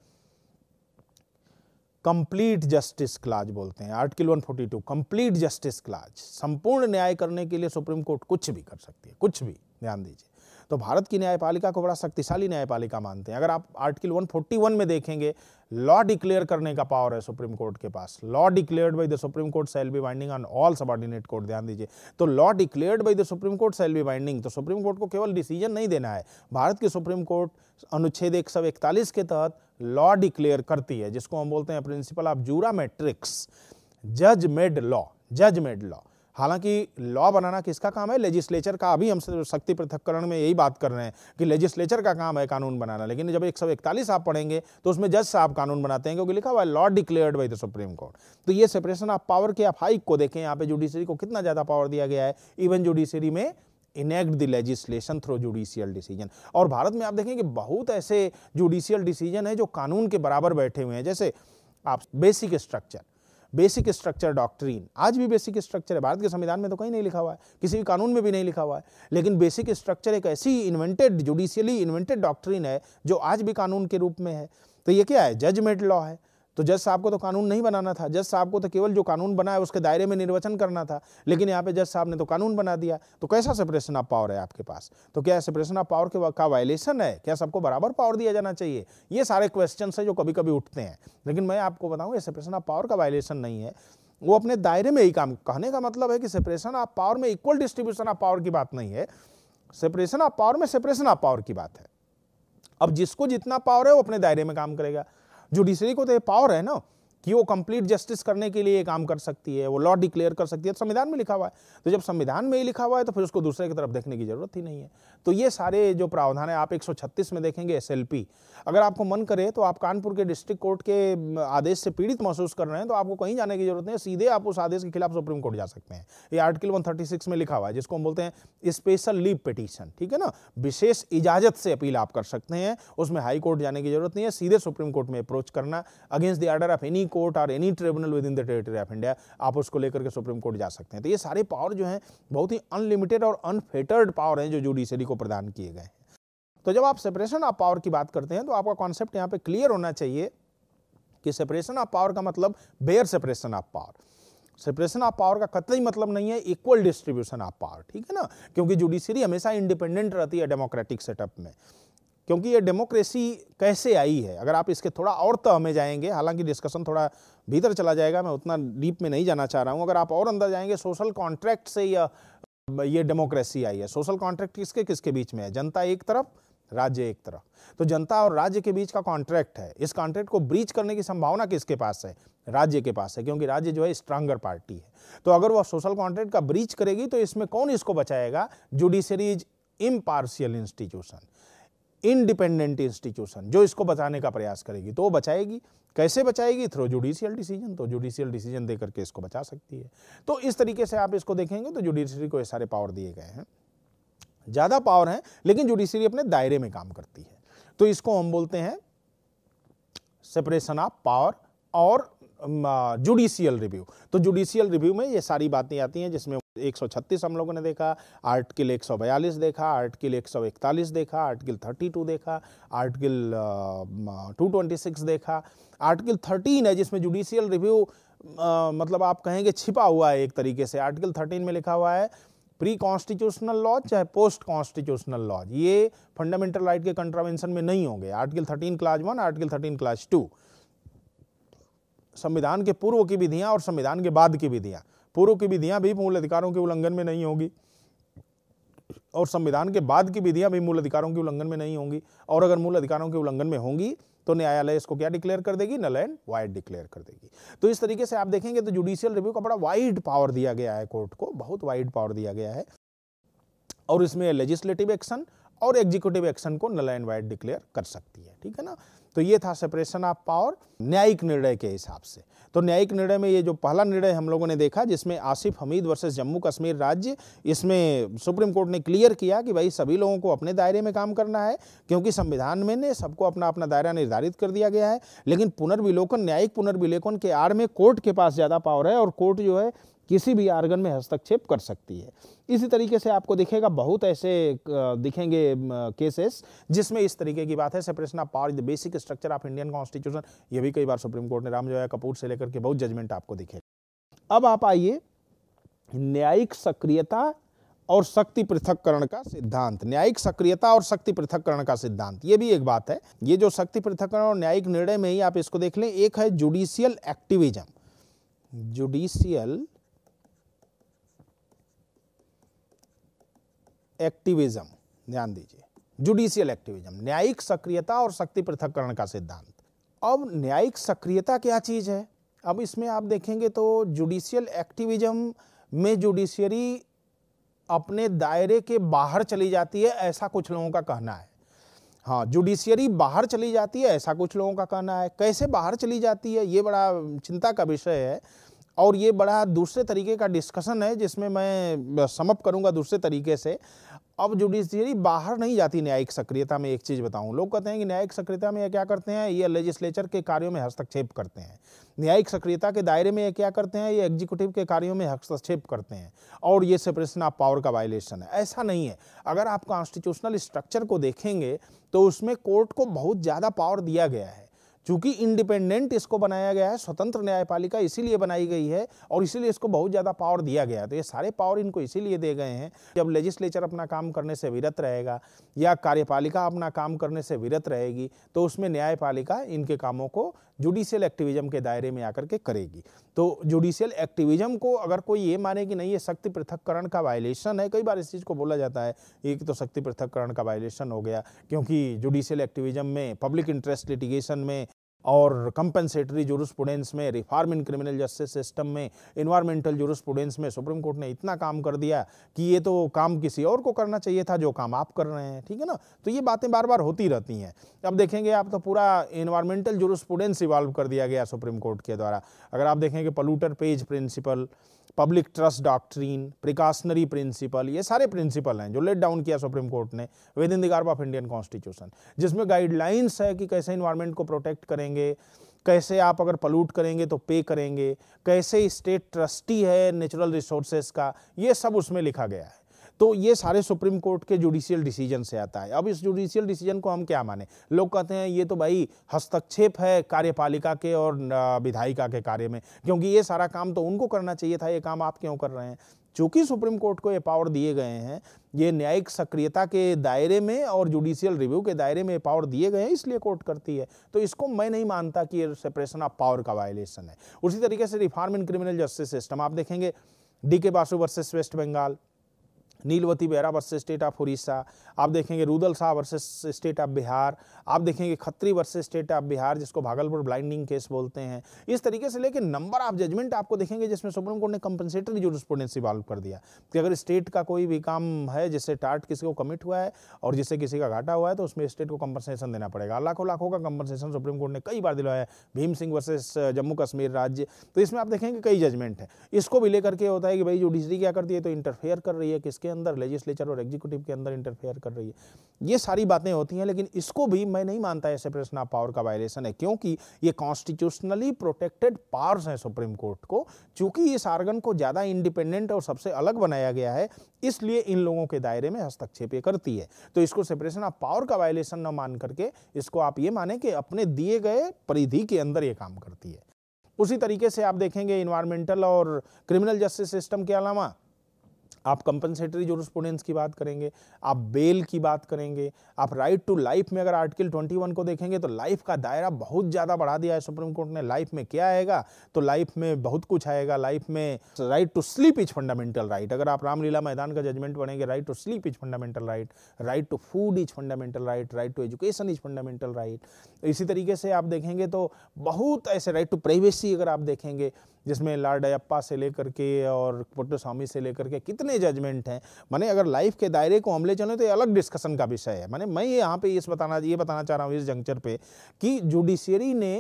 कंप्लीट जस्टिस क्लाज बोलते हैं आर्टिकल 142 कंप्लीट जस्टिस क्लाज संपूर्ण न्याय करने के लिए सुप्रीम कोर्ट कुछ भी कर सकती है कुछ भी ध्यान दीजिए तो भारत की न्यायपालिका को बड़ा शक्तिशाली न्यायपालिका मानते हैं अगर आप आर्टिकल 141 में देखेंगे लॉ डिक्लेयर करने का पावर है सुप्रीम कोर्ट के पास law declared by the supreme court shall be binding on all subordinate court ध्यान दीजिए तो law declared by the supreme court shall be binding तो सुप्रीम कोर्ट को केवल डिसीजन नहीं देना है भारत की सुप्रीम कोर्ट अनुच्छेद एक सौ इकतालीस के तहत लॉ डिक्लेयर करती है जिसको हम बोलते हैं प्रिंसिपल ऑफ जूरा मेट्रिक्स जज मेड लॉ जज मेड लॉ हालांकि लॉ बनाना किसका काम है लेजिस्लेचर का अभी हम शक्ति पृथककरण में यही बात कर रहे हैं कि लेजिस्लेचर का काम है कानून बनाना लेकिन जब एक सौ इकतालीस आप पढ़ेंगे तो उसमें जज साहब कानून बनाते हैं क्योंकि लिखा हुआ है law declared by the supreme court तो ये सेपरेशन ऑफ पावर के आप हाइक को देखें यहाँ पे जुडिशरी को कितना ज़्यादा पावर दिया गया है इवन जुडिशरी में enact the legislation through judicial decision और भारत में आप देखें कि बहुत ऐसे जुडिशियल डिसीजन है जो कानून के बराबर बैठे हुए हैं जैसे आप basic structure basic structure doctrine आज भी बेसिक स्ट्रक्चर है भारत के संविधान में तो कहीं नहीं लिखा हुआ है किसी भी कानून में भी नहीं लिखा हुआ है लेकिन बेसिक स्ट्रक्चर एक ऐसी इन्वेंटेड जुडिशियली इन्वेंटेड डॉक्ट्रीन है जो आज भी कानून के रूप में है तो ये क्या है जजमेंट लॉ है तो जज साहब को तो कानून नहीं बनाना था जज साहब को तो केवल जो कानून बना है उसके दायरे में निर्वचन करना था लेकिन यहाँ पे जज साहब ने तो कानून बना दिया तो कैसा सेपरेशन ऑफ पावर है आपके पास तो क्या सेपरेशन ऑफ पावर के का वायलेशन है क्या सबको बराबर पावर दिया जाना चाहिए ये सारे क्वेश्चन है जो कभी कभी उठते हैं लेकिन मैं आपको बताऊँ ये सेपरेशन ऑफ पावर का वायलेशन नहीं है वो अपने दायरे में ही काम कहने का मतलब है कि सेपरेशन ऑफ पावर में इक्वल डिस्ट्रीब्यूशन ऑफ पावर की बात नहीं है सेपरेशन ऑफ पावर में सेपरेशन ऑफ पावर की बात है अब जिसको जितना पावर है वो अपने दायरे में काम करेगा जुडिशरी को तो ये पावर है ना कि वो कंप्लीट जस्टिस करने के लिए काम कर सकती है वो लॉ डिक्लेयर कर सकती है तो संविधान में लिखा हुआ है तो जब संविधान में ही लिखा हुआ है तो फिर उसको दूसरे की तरफ देखने की जरूरत ही नहीं है तो ये सारे जो प्रावधान है आप एक में देखेंगे एस अगर आपको मन करे तो आप कानपुर के डिस्ट्रिक्ट कोर्ट के आदेश से पीड़ित महसूस कर रहे हैं तो आपको कहीं जाने की जरूरत नहीं है सीधे आप उस आदेश के खिलाफ सुप्रीम कोर्ट जा सकते हैं ये आर्टिकल वन में लिखा हुआ है जिसको हम बोलते हैं स्पेशल लीव पिटीशन ठीक है ना विशेष इजाजत से अपील आप कर सकते हैं उसमें हाई कोर्ट जाने की जरूरत नहीं है सीधे सुप्रीम कोर्ट में अप्रोच करना against the order of any court और any tribunal with in the territory of India आप उसको लेकर के सुप्रीम कोर्ट जा सकते हैं तो ये सारे पावर जो हैं बहुत ही अनलिमिटेड और अनफेटर्ड पावर हैं जो जुडिशरी को प्रदान किए गए हैं तो जब आप सेपरेशन ऑफ पावर की बात करते हैं तो आपका कॉन्सेप्ट यहाँ पे क्लियर होना चाहिए कि सेपरेशन ऑफ पावर का मतलब bare separation of power separation of power का कतई मतलब नहीं है इक्वल डिस्ट्रीब्यूशन ऑफ पावर ठीक है ना क्योंकि जुडिशरी हमेशा इंडिपेंडेंट रहती है डेमोक्रेटिक सेटअप में क्योंकि ये डेमोक्रेसी कैसे आई है अगर आप इसके थोड़ा और तह में जाएंगे हालांकि डिस्कशन थोड़ा भीतर चला जाएगा मैं उतना डीप में नहीं जाना चाह रहा हूँ अगर आप और अंदर जाएंगे सोशल कॉन्ट्रैक्ट से यह ये डेमोक्रेसी आई है सोशल कॉन्ट्रैक्ट किसके किसके बीच में है जनता एक तरफ राज्य एक तरफ तो जनता और राज्य के बीच का कॉन्ट्रैक्ट है इस कॉन्ट्रैक्ट को ब्रीच करने की संभावना किसके पास है राज्य के पास है क्योंकि राज्य जो है स्ट्रांगर पार्टी है तो अगर वह सोशल कॉन्ट्रैक्ट का ब्रीच करेगी तो इसमें कौन इसको बचाएगा judiciary's impartial institution independent institution जो इसको बचाने का प्रयास करेगी तो वो बचाएगी कैसे बचाएगी थ्रो जुडिशियल डिसीजन तो जुडिशियल डिसीजन दे करके इसको बचा सकती है तो इस तरीके से आप इसको देखेंगे तो जुडिशरी को ये सारे पावर दिए गए हैं ज़्यादा पावर है लेकिन जुडिशरी अपने दायरे में काम करती है तो इसको हम बोलते हैं सेपरेशन ऑफ पावर और जुडिशियल um, रिव्यू तो जुडिशियल रिव्यू में ये सारी बातें आती हैं जिसमें 136 हम लोगों ने देखा आर्टिकल 142 देखा आर्टिकल 141 देखा आर्टिकल 32 देखा आर्टिकल टू ट्वेंटी सिक्स देखा आर्टिकल थर्टीन है जिसमें जुडिशियल रिव्यू मतलब आप कहेंगे छिपा हुआ है एक तरीके से आर्टिकल थर्टीन में लिखा हुआ है प्री कॉन्स्टिट्यूशनल लॉज चाहे पोस्ट कॉन्स्टिट्यूशनल लॉज ये फंडामेंटल राइट के कंट्रावेंशन में नहीं होंगे article thirteen clause one article thirteen clause two संविधान के पूर्व की विधियां और संविधान के बाद की विधियां पूर्व की विधियां भी मूल अधिकारों के उल्लंघन में नहीं होगी और संविधान के बाद की विधियां भी मूल अधिकारों के उल्लंघन में नहीं होंगी और अगर मूल अधिकारों के उल्लंघन में होंगी तो न्यायालय इसको क्या डिक्लेयर कर देगी नल एंड वाइड डिक्लेयर कर देगी तो इस तरीके से आप देखेंगे तो जुडिशियल रिव्यू का बड़ा वाइड पावर दिया गया है कोर्ट को बहुत वाइड पावर दिया गया है और इसमें लेजिस्लेटिव एक्शन और एग्जीक्यूटिव एक्शन को नल एंड वाइड डिक्लेयर कर सकती है ठीक है ना तो ये था सेपरेशन ऑफ पावर न्यायिक निर्णय के हिसाब से तो न्यायिक निर्णय में ये जो पहला निर्णय हम लोगों ने देखा जिसमें आसिफ हमीद वर्सेस जम्मू कश्मीर राज्य इसमें सुप्रीम कोर्ट ने क्लियर किया कि भाई सभी लोगों को अपने दायरे में काम करना है क्योंकि संविधान में ने सबको अपना अपना दायरा निर्धारित कर दिया गया है लेकिन पुनर्विलोकन न्यायिक पुनर्विलोकन के आड़ में कोर्ट के पास ज़्यादा पावर है और कोर्ट जो है किसी भी आर्गन में हस्तक्षेप कर सकती है इसी तरीके से आपको दिखेगा बहुत ऐसे दिखेंगे केसेस जिसमें इस तरीके की बात है separation of power the basic structure of Indian constitution ये भी कई बार सुप्रीम कोर्ट ने राम कपूर से लेकर के बहुत जजमेंट आपको दिखेगा अब आप आइए न्यायिक सक्रियता और शक्ति पृथककरण का सिद्धांत न्यायिक सक्रियता और शक्ति पृथककरण का सिद्धांत ये भी एक बात है ये जो शक्ति पृथककरण और न्यायिक निर्णय में ही आप इसको देख लें एक है जुडिशियल एक्टिविज्म जुडिशियल एक्टिविज्म ध्यान दीजिए जुडिशियल एक्टिविज्म न्यायिक सक्रियता और शक्ति पृथककरण का सिद्धांत अब न्यायिक सक्रियता क्या चीज़ है अब इसमें आप देखेंगे तो जुडिशियल एक्टिविज्म में जुडिशियरी अपने दायरे के बाहर चली जाती है ऐसा कुछ लोगों का कहना है हाँ जुडिशियरी बाहर चली जाती है ऐसा कुछ लोगों का कहना है कैसे बाहर चली जाती है ये बड़ा चिंता का विषय है और ये बड़ा दूसरे तरीके का डिस्कशन है जिसमें मैं समअप करूँगा दूसरे तरीके से अब जुडिशियरी बाहर नहीं जाती न्यायिक सक्रियता में एक चीज़ बताऊं लोग कहते हैं कि न्यायिक सक्रियता में ये क्या करते हैं ये लेजिस्लेचर के कार्यों में हस्तक्षेप करते हैं न्यायिक सक्रियता के दायरे में ये क्या करते हैं ये एग्जीक्यूटिव के कार्यों में हस्तक्षेप करते हैं और ये सेपरेशन ऑफ पावर का वायलेशन है ऐसा नहीं है अगर आप कॉन्स्टिट्यूशनल स्ट्रक्चर को देखेंगे तो उसमें कोर्ट को बहुत ज़्यादा पावर दिया गया है चूंकि इंडिपेंडेंट इसको बनाया गया है स्वतंत्र न्यायपालिका इसीलिए बनाई गई है और इसीलिए इसको बहुत ज़्यादा पावर दिया गया है तो ये सारे पावर इनको इसीलिए दे गए हैं जब लेजिस्लेचर अपना काम करने से विरत रहेगा या कार्यपालिका अपना काम करने से विरत रहेगी तो उसमें न्यायपालिका इनके कामों को जुडिशियल एक्टिविज्म के दायरे में आकर के करेगी तो जुडिशियल एक्टिविज्म को अगर कोई ये माने कि नहीं ये शक्ति पृथककरण का वायलेशन है कई बार इस चीज़ को बोला जाता है एक तो शक्ति पृथककरण का वायलेशन हो गया क्योंकि जुडिशियल एक्टिविज्म में पब्लिक इंटरेस्ट लिटिगेशन में और कंपेंसेटरी जूरिस्प्रूडेंस में reform in criminal justice system में इन्वायरमेंटल जूरिस्प्रूडेंस में सुप्रीम कोर्ट ने इतना काम कर दिया कि ये तो काम किसी और को करना चाहिए था जो काम आप कर रहे हैं ठीक है ना तो ये बातें बार बार होती रहती हैं अब देखेंगे आप तो पूरा इन्वायरमेंटल जूरिस्प्रूडेंस इवाल्व कर दिया गया सुप्रीम कोर्ट के द्वारा अगर आप देखेंगे polluter pays principle public trust doctrine precautionary principle ये सारे प्रिंसिपल हैं जो लेट डाउन किया सुप्रीम कोर्ट ने with in the garb of Indian constitution जिसमें गाइडलाइंस है कि कैसे इन्वायरमेंट को प्रोटेक्ट करेंगे कैसे आप अगर पलूट करेंगे तो पे करेंगे कैसे स्टेट ट्रस्टी है नेचुरल रिसोर्सेज का ये सब उसमें लिखा गया है तो ये सारे सुप्रीम कोर्ट के जुडिशियल डिसीजन से आता है अब इस जुडिशियल डिसीजन को हम क्या माने लोग कहते हैं ये तो भाई हस्तक्षेप है कार्यपालिका के और विधायिका के कार्य में क्योंकि ये सारा काम तो उनको करना चाहिए था ये काम आप क्यों कर रहे हैं चूंकि सुप्रीम कोर्ट को ये पावर दिए गए हैं ये न्यायिक सक्रियता के दायरे में और जुडिशियल रिव्यू के दायरे में पावर दिए गए हैं इसलिए कोर्ट करती है तो इसको मैं नहीं मानता कि ये सेपरेशन ऑफ पावर का वायलेशन है उसी तरीके से reform in criminal justice system आप देखेंगे D K Basu versus West Bengal Nilabati Behera versus state of Orissa आप देखेंगे Rudal Shah versus state of Bihar आप देखेंगे Khatri versus state of Bihar जिसको भागलपुर ब्लाइंडिंग केस बोलते हैं इस तरीके से लेकिन नंबर ऑफ जजमेंट आपको देखेंगे जिसमें सुप्रीम कोर्ट ने कंपनसेटरी जूरिस्प्रूडेंस इवाल्व कर दिया कि अगर स्टेट का कोई भी काम है जिससे टार्ट किसी को कमिट हुआ है और जिससे किसी का घाटा हुआ है तो उसमें स्टेट को कंपनसेशन देना पड़ेगा लाखों लाखों का कंपनसेशन सुप्रीम कोर्ट ने कई बार दिलवाया है भीम सिंह वर्सेस जम्मू कश्मीर राज्य तो इसमें आप देखेंगे कई जजमेंट है इसको भी लेकर के होता है कि भाई जुडिशरी क्या करती है तो इंटरफेयर कर रही है किसके के अंदर लेजिस्लेचर और एग्जीक्यूटिव के अंदर इंटरफेयर कर रही है ये सारी बातें होती हैं लेकिन इसको भी मैं नहीं मानता है सेपरेशन ऑफ पावर का वायलेशन है क्योंकि ये कॉन्स्टिट्यूशनली प्रोटेक्टेड पावर्स हैं सुप्रीम कोर्ट को चूंकि इस आर्गन को ज़्यादा इंडिपेंडेंट और सबसे अलग बनाया गया है इसलिए इन लोगों के दायरे में हस्तक्षेप ये करती है तो इसको सेपरेशन ऑफ पावर का वायलेशन न मान करके इसको आप ये माने कि अपने दिए गए परिधि के अंदर ये काम करती है उसी तरीके से आप देखेंगे इन्वायरमेंटल और क्रिमिनल जस्टिस सिस्टम के अलावा आप कंपनसेटरी जोरिस्प्रूडेंस की बात करेंगे आप बेल की बात करेंगे आप राइट टू लाइफ में अगर आर्टिकल 21 को देखेंगे तो लाइफ का दायरा बहुत ज़्यादा बढ़ा दिया है सुप्रीम कोर्ट ने लाइफ में क्या आएगा तो लाइफ में बहुत कुछ आएगा लाइफ में right to sleep is fundamental right अगर आप रामलीला मैदान का जजमेंट बनेंगे right to sleep is fundamental right right to food is fundamental right right to education is fundamental right इसी तरीके से आप देखेंगे तो बहुत ऐसे राइट टू प्राइवेसी अगर आप देखेंगे जिसमें लाडयप्पा से लेकर के और पुट्टस्वामी से लेकर के कितने जजमेंट हैं माने अगर लाइफ के दायरे को हमले चलें तो ये अलग डिस्कशन का विषय है माने मैं यहाँ पे इस बताना ये बताना चाह रहा हूँ इस जंक्चर पे कि जुडिशियरी ने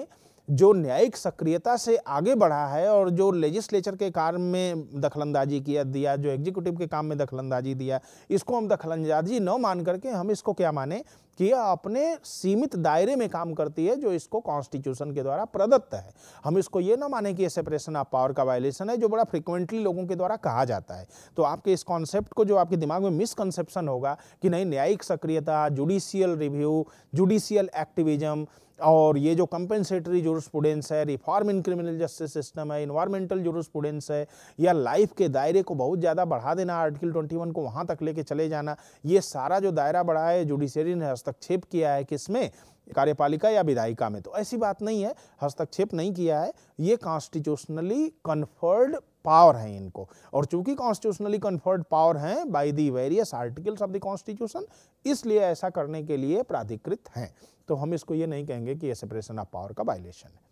जो न्यायिक सक्रियता से आगे बढ़ा है और जो लेजिस्लेचर के कार्य में दखलंदाजी किया दिया जो एग्जीक्यूटिव के काम में दखलंदाजी दिया इसको हम दखलंदाजी न मान करके हम इसको क्या माने कि यह अपने सीमित दायरे में काम करती है जो इसको कॉन्स्टिट्यूशन के द्वारा प्रदत्त है हम इसको ये ना माने कि ये सेपरेशन ऑफ पावर का वायलेशन है जो बड़ा फ्रिक्वेंटली लोगों के द्वारा कहा जाता है तो आपके इस कॉन्सेप्ट को जो आपके दिमाग में मिसकनसेप्शन होगा कि नहीं न्यायिक सक्रियता जुडिशियल रिव्यू जुडिशियल एक्टिविज्म और ये जो कंपेंसेटरी स्टूडेंट्स है reform in criminal justice system है इन्वायरमेंटल जोरस्पूडेंस है या लाइफ के दायरे को बहुत ज़्यादा बढ़ा देना आर्टिकल 21 को वहाँ तक लेके चले जाना ये सारा जो दायरा बढ़ा है जुडिशरी ने हस्तक्षेप किया है किसमें कार्यपालिका या विधायिका में तो ऐसी बात नहीं है हस्तक्षेप नहीं किया है ये कॉन्स्टिट्यूशनली कन्फर्ड पावर है इनको और चूंकि कॉन्स्टिट्यूशनली कन्फर्ड पावर है by the various articles of the constitution इसलिए ऐसा करने के लिए प्राधिकृत हैं तो हम इसको ये नहीं कहेंगे कि ये सेपरेशन ऑफ पावर का वायलेशन है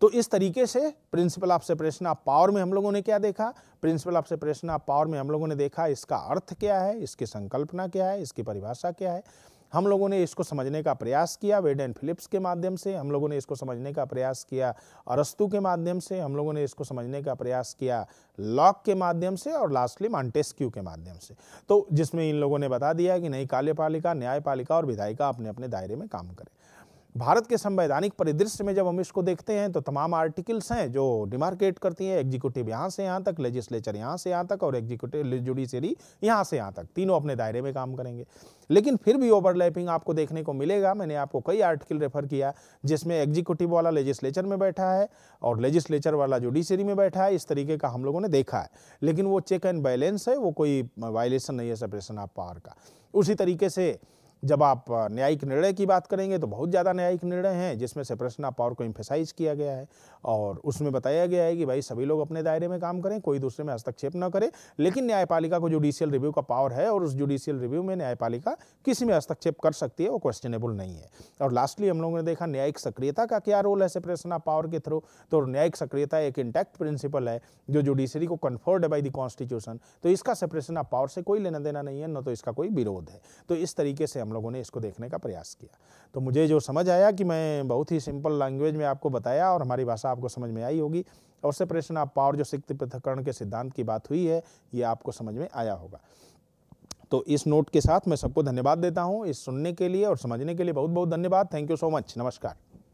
तो इस तरीके से principle of separation of power में हम लोगों ने क्या देखा principle of separation of power में हम लोगों ने देखा इसका अर्थ क्या है इसकी संकल्पना क्या है इसकी परिभाषा क्या है हम लोगों ने इसको समझने का प्रयास किया वेड एंड फिलिप्स के माध्यम से हम लोगों ने इसको समझने का प्रयास किया अरस्तु के माध्यम से हम लोगों ने इसको समझने का प्रयास किया लॉक के माध्यम से और लास्टली मॉन्टेस्क्यू के माध्यम से तो जिसमें इन लोगों ने बता दिया कि नई कार्यपालिका न्यायपालिका और विधायिका अपने अपने दायरे में काम करें भारत के संवैधानिक परिदृश्य में जब हम इसको देखते हैं तो तमाम आर्टिकल्स हैं जो डिमार्केट करती हैं एग्जीक्यूटिव यहाँ से यहाँ तक लेजिस्लेचर यहाँ से यहाँ तक और एग्जीक्यूटिव जुडिशरी यहाँ से यहाँ तक तीनों अपने दायरे में काम करेंगे लेकिन फिर भी ओवरलैपिंग आपको देखने को मिलेगा मैंने आपको कई आर्टिकल रेफर किया जिसमें एग्जीक्यूटिव वाला लेजिस्लेचर में बैठा है और लेजिस्लेचर वाला जुडिशरी में बैठा है इस तरीके का हम लोगों ने देखा है लेकिन वो चेक एंड बैलेंस है वो कोई वायलेशन नहीं है सेपरेशन ऑफ पावर का उसी तरीके से जब आप न्यायिक निर्णय की बात करेंगे तो बहुत ज़्यादा न्यायिक निर्णय हैं जिसमें सेपरेशन ऑफ पावर को इम्फेसाइज किया गया है और उसमें बताया गया है कि भाई सभी लोग अपने दायरे में काम करें कोई दूसरे में हस्तक्षेप न करे लेकिन न्यायपालिका को जुडिशियल रिव्यू का पावर है और उस जुडिशियल रिव्यू में न्यायपालिका किसी में हस्तक्षेप कर सकती है वो क्वेश्चनेबल नहीं है और लास्टली हम लोगों ने देखा न्यायिक सक्रियता का क्या रोल है सेपरेशन ऑफ पावर के थ्रू तो न्यायिक सक्रियता एक इंटैक्ट प्रिंसिपल है जो जुडिशरी को कन्फर्ड है बाई द कॉन्स्टिट्यूशन तो इसका सेपरेशन ऑफ पावर से कोई लेना देना नहीं है न तो इसका कोई विरोध है तो इस तरीके से हम लोगों ने इसको देखने का प्रयास किया तो मुझे जो समझ आया कि मैं बहुत ही सिंपल लैंग्वेज में आपको बताया और हमारी भाषा आपको समझ में आई होगी और प्रश्न आप पावर जो शक्ति पृथकरण के सिद्धांत की बात हुई है ये आपको समझ में आया होगा तो इस नोट के साथ मैं सबको धन्यवाद देता हूँ इस सुनने के लिए और समझने के लिए बहुत बहुत धन्यवाद थैंक यू सो मच नमस्कार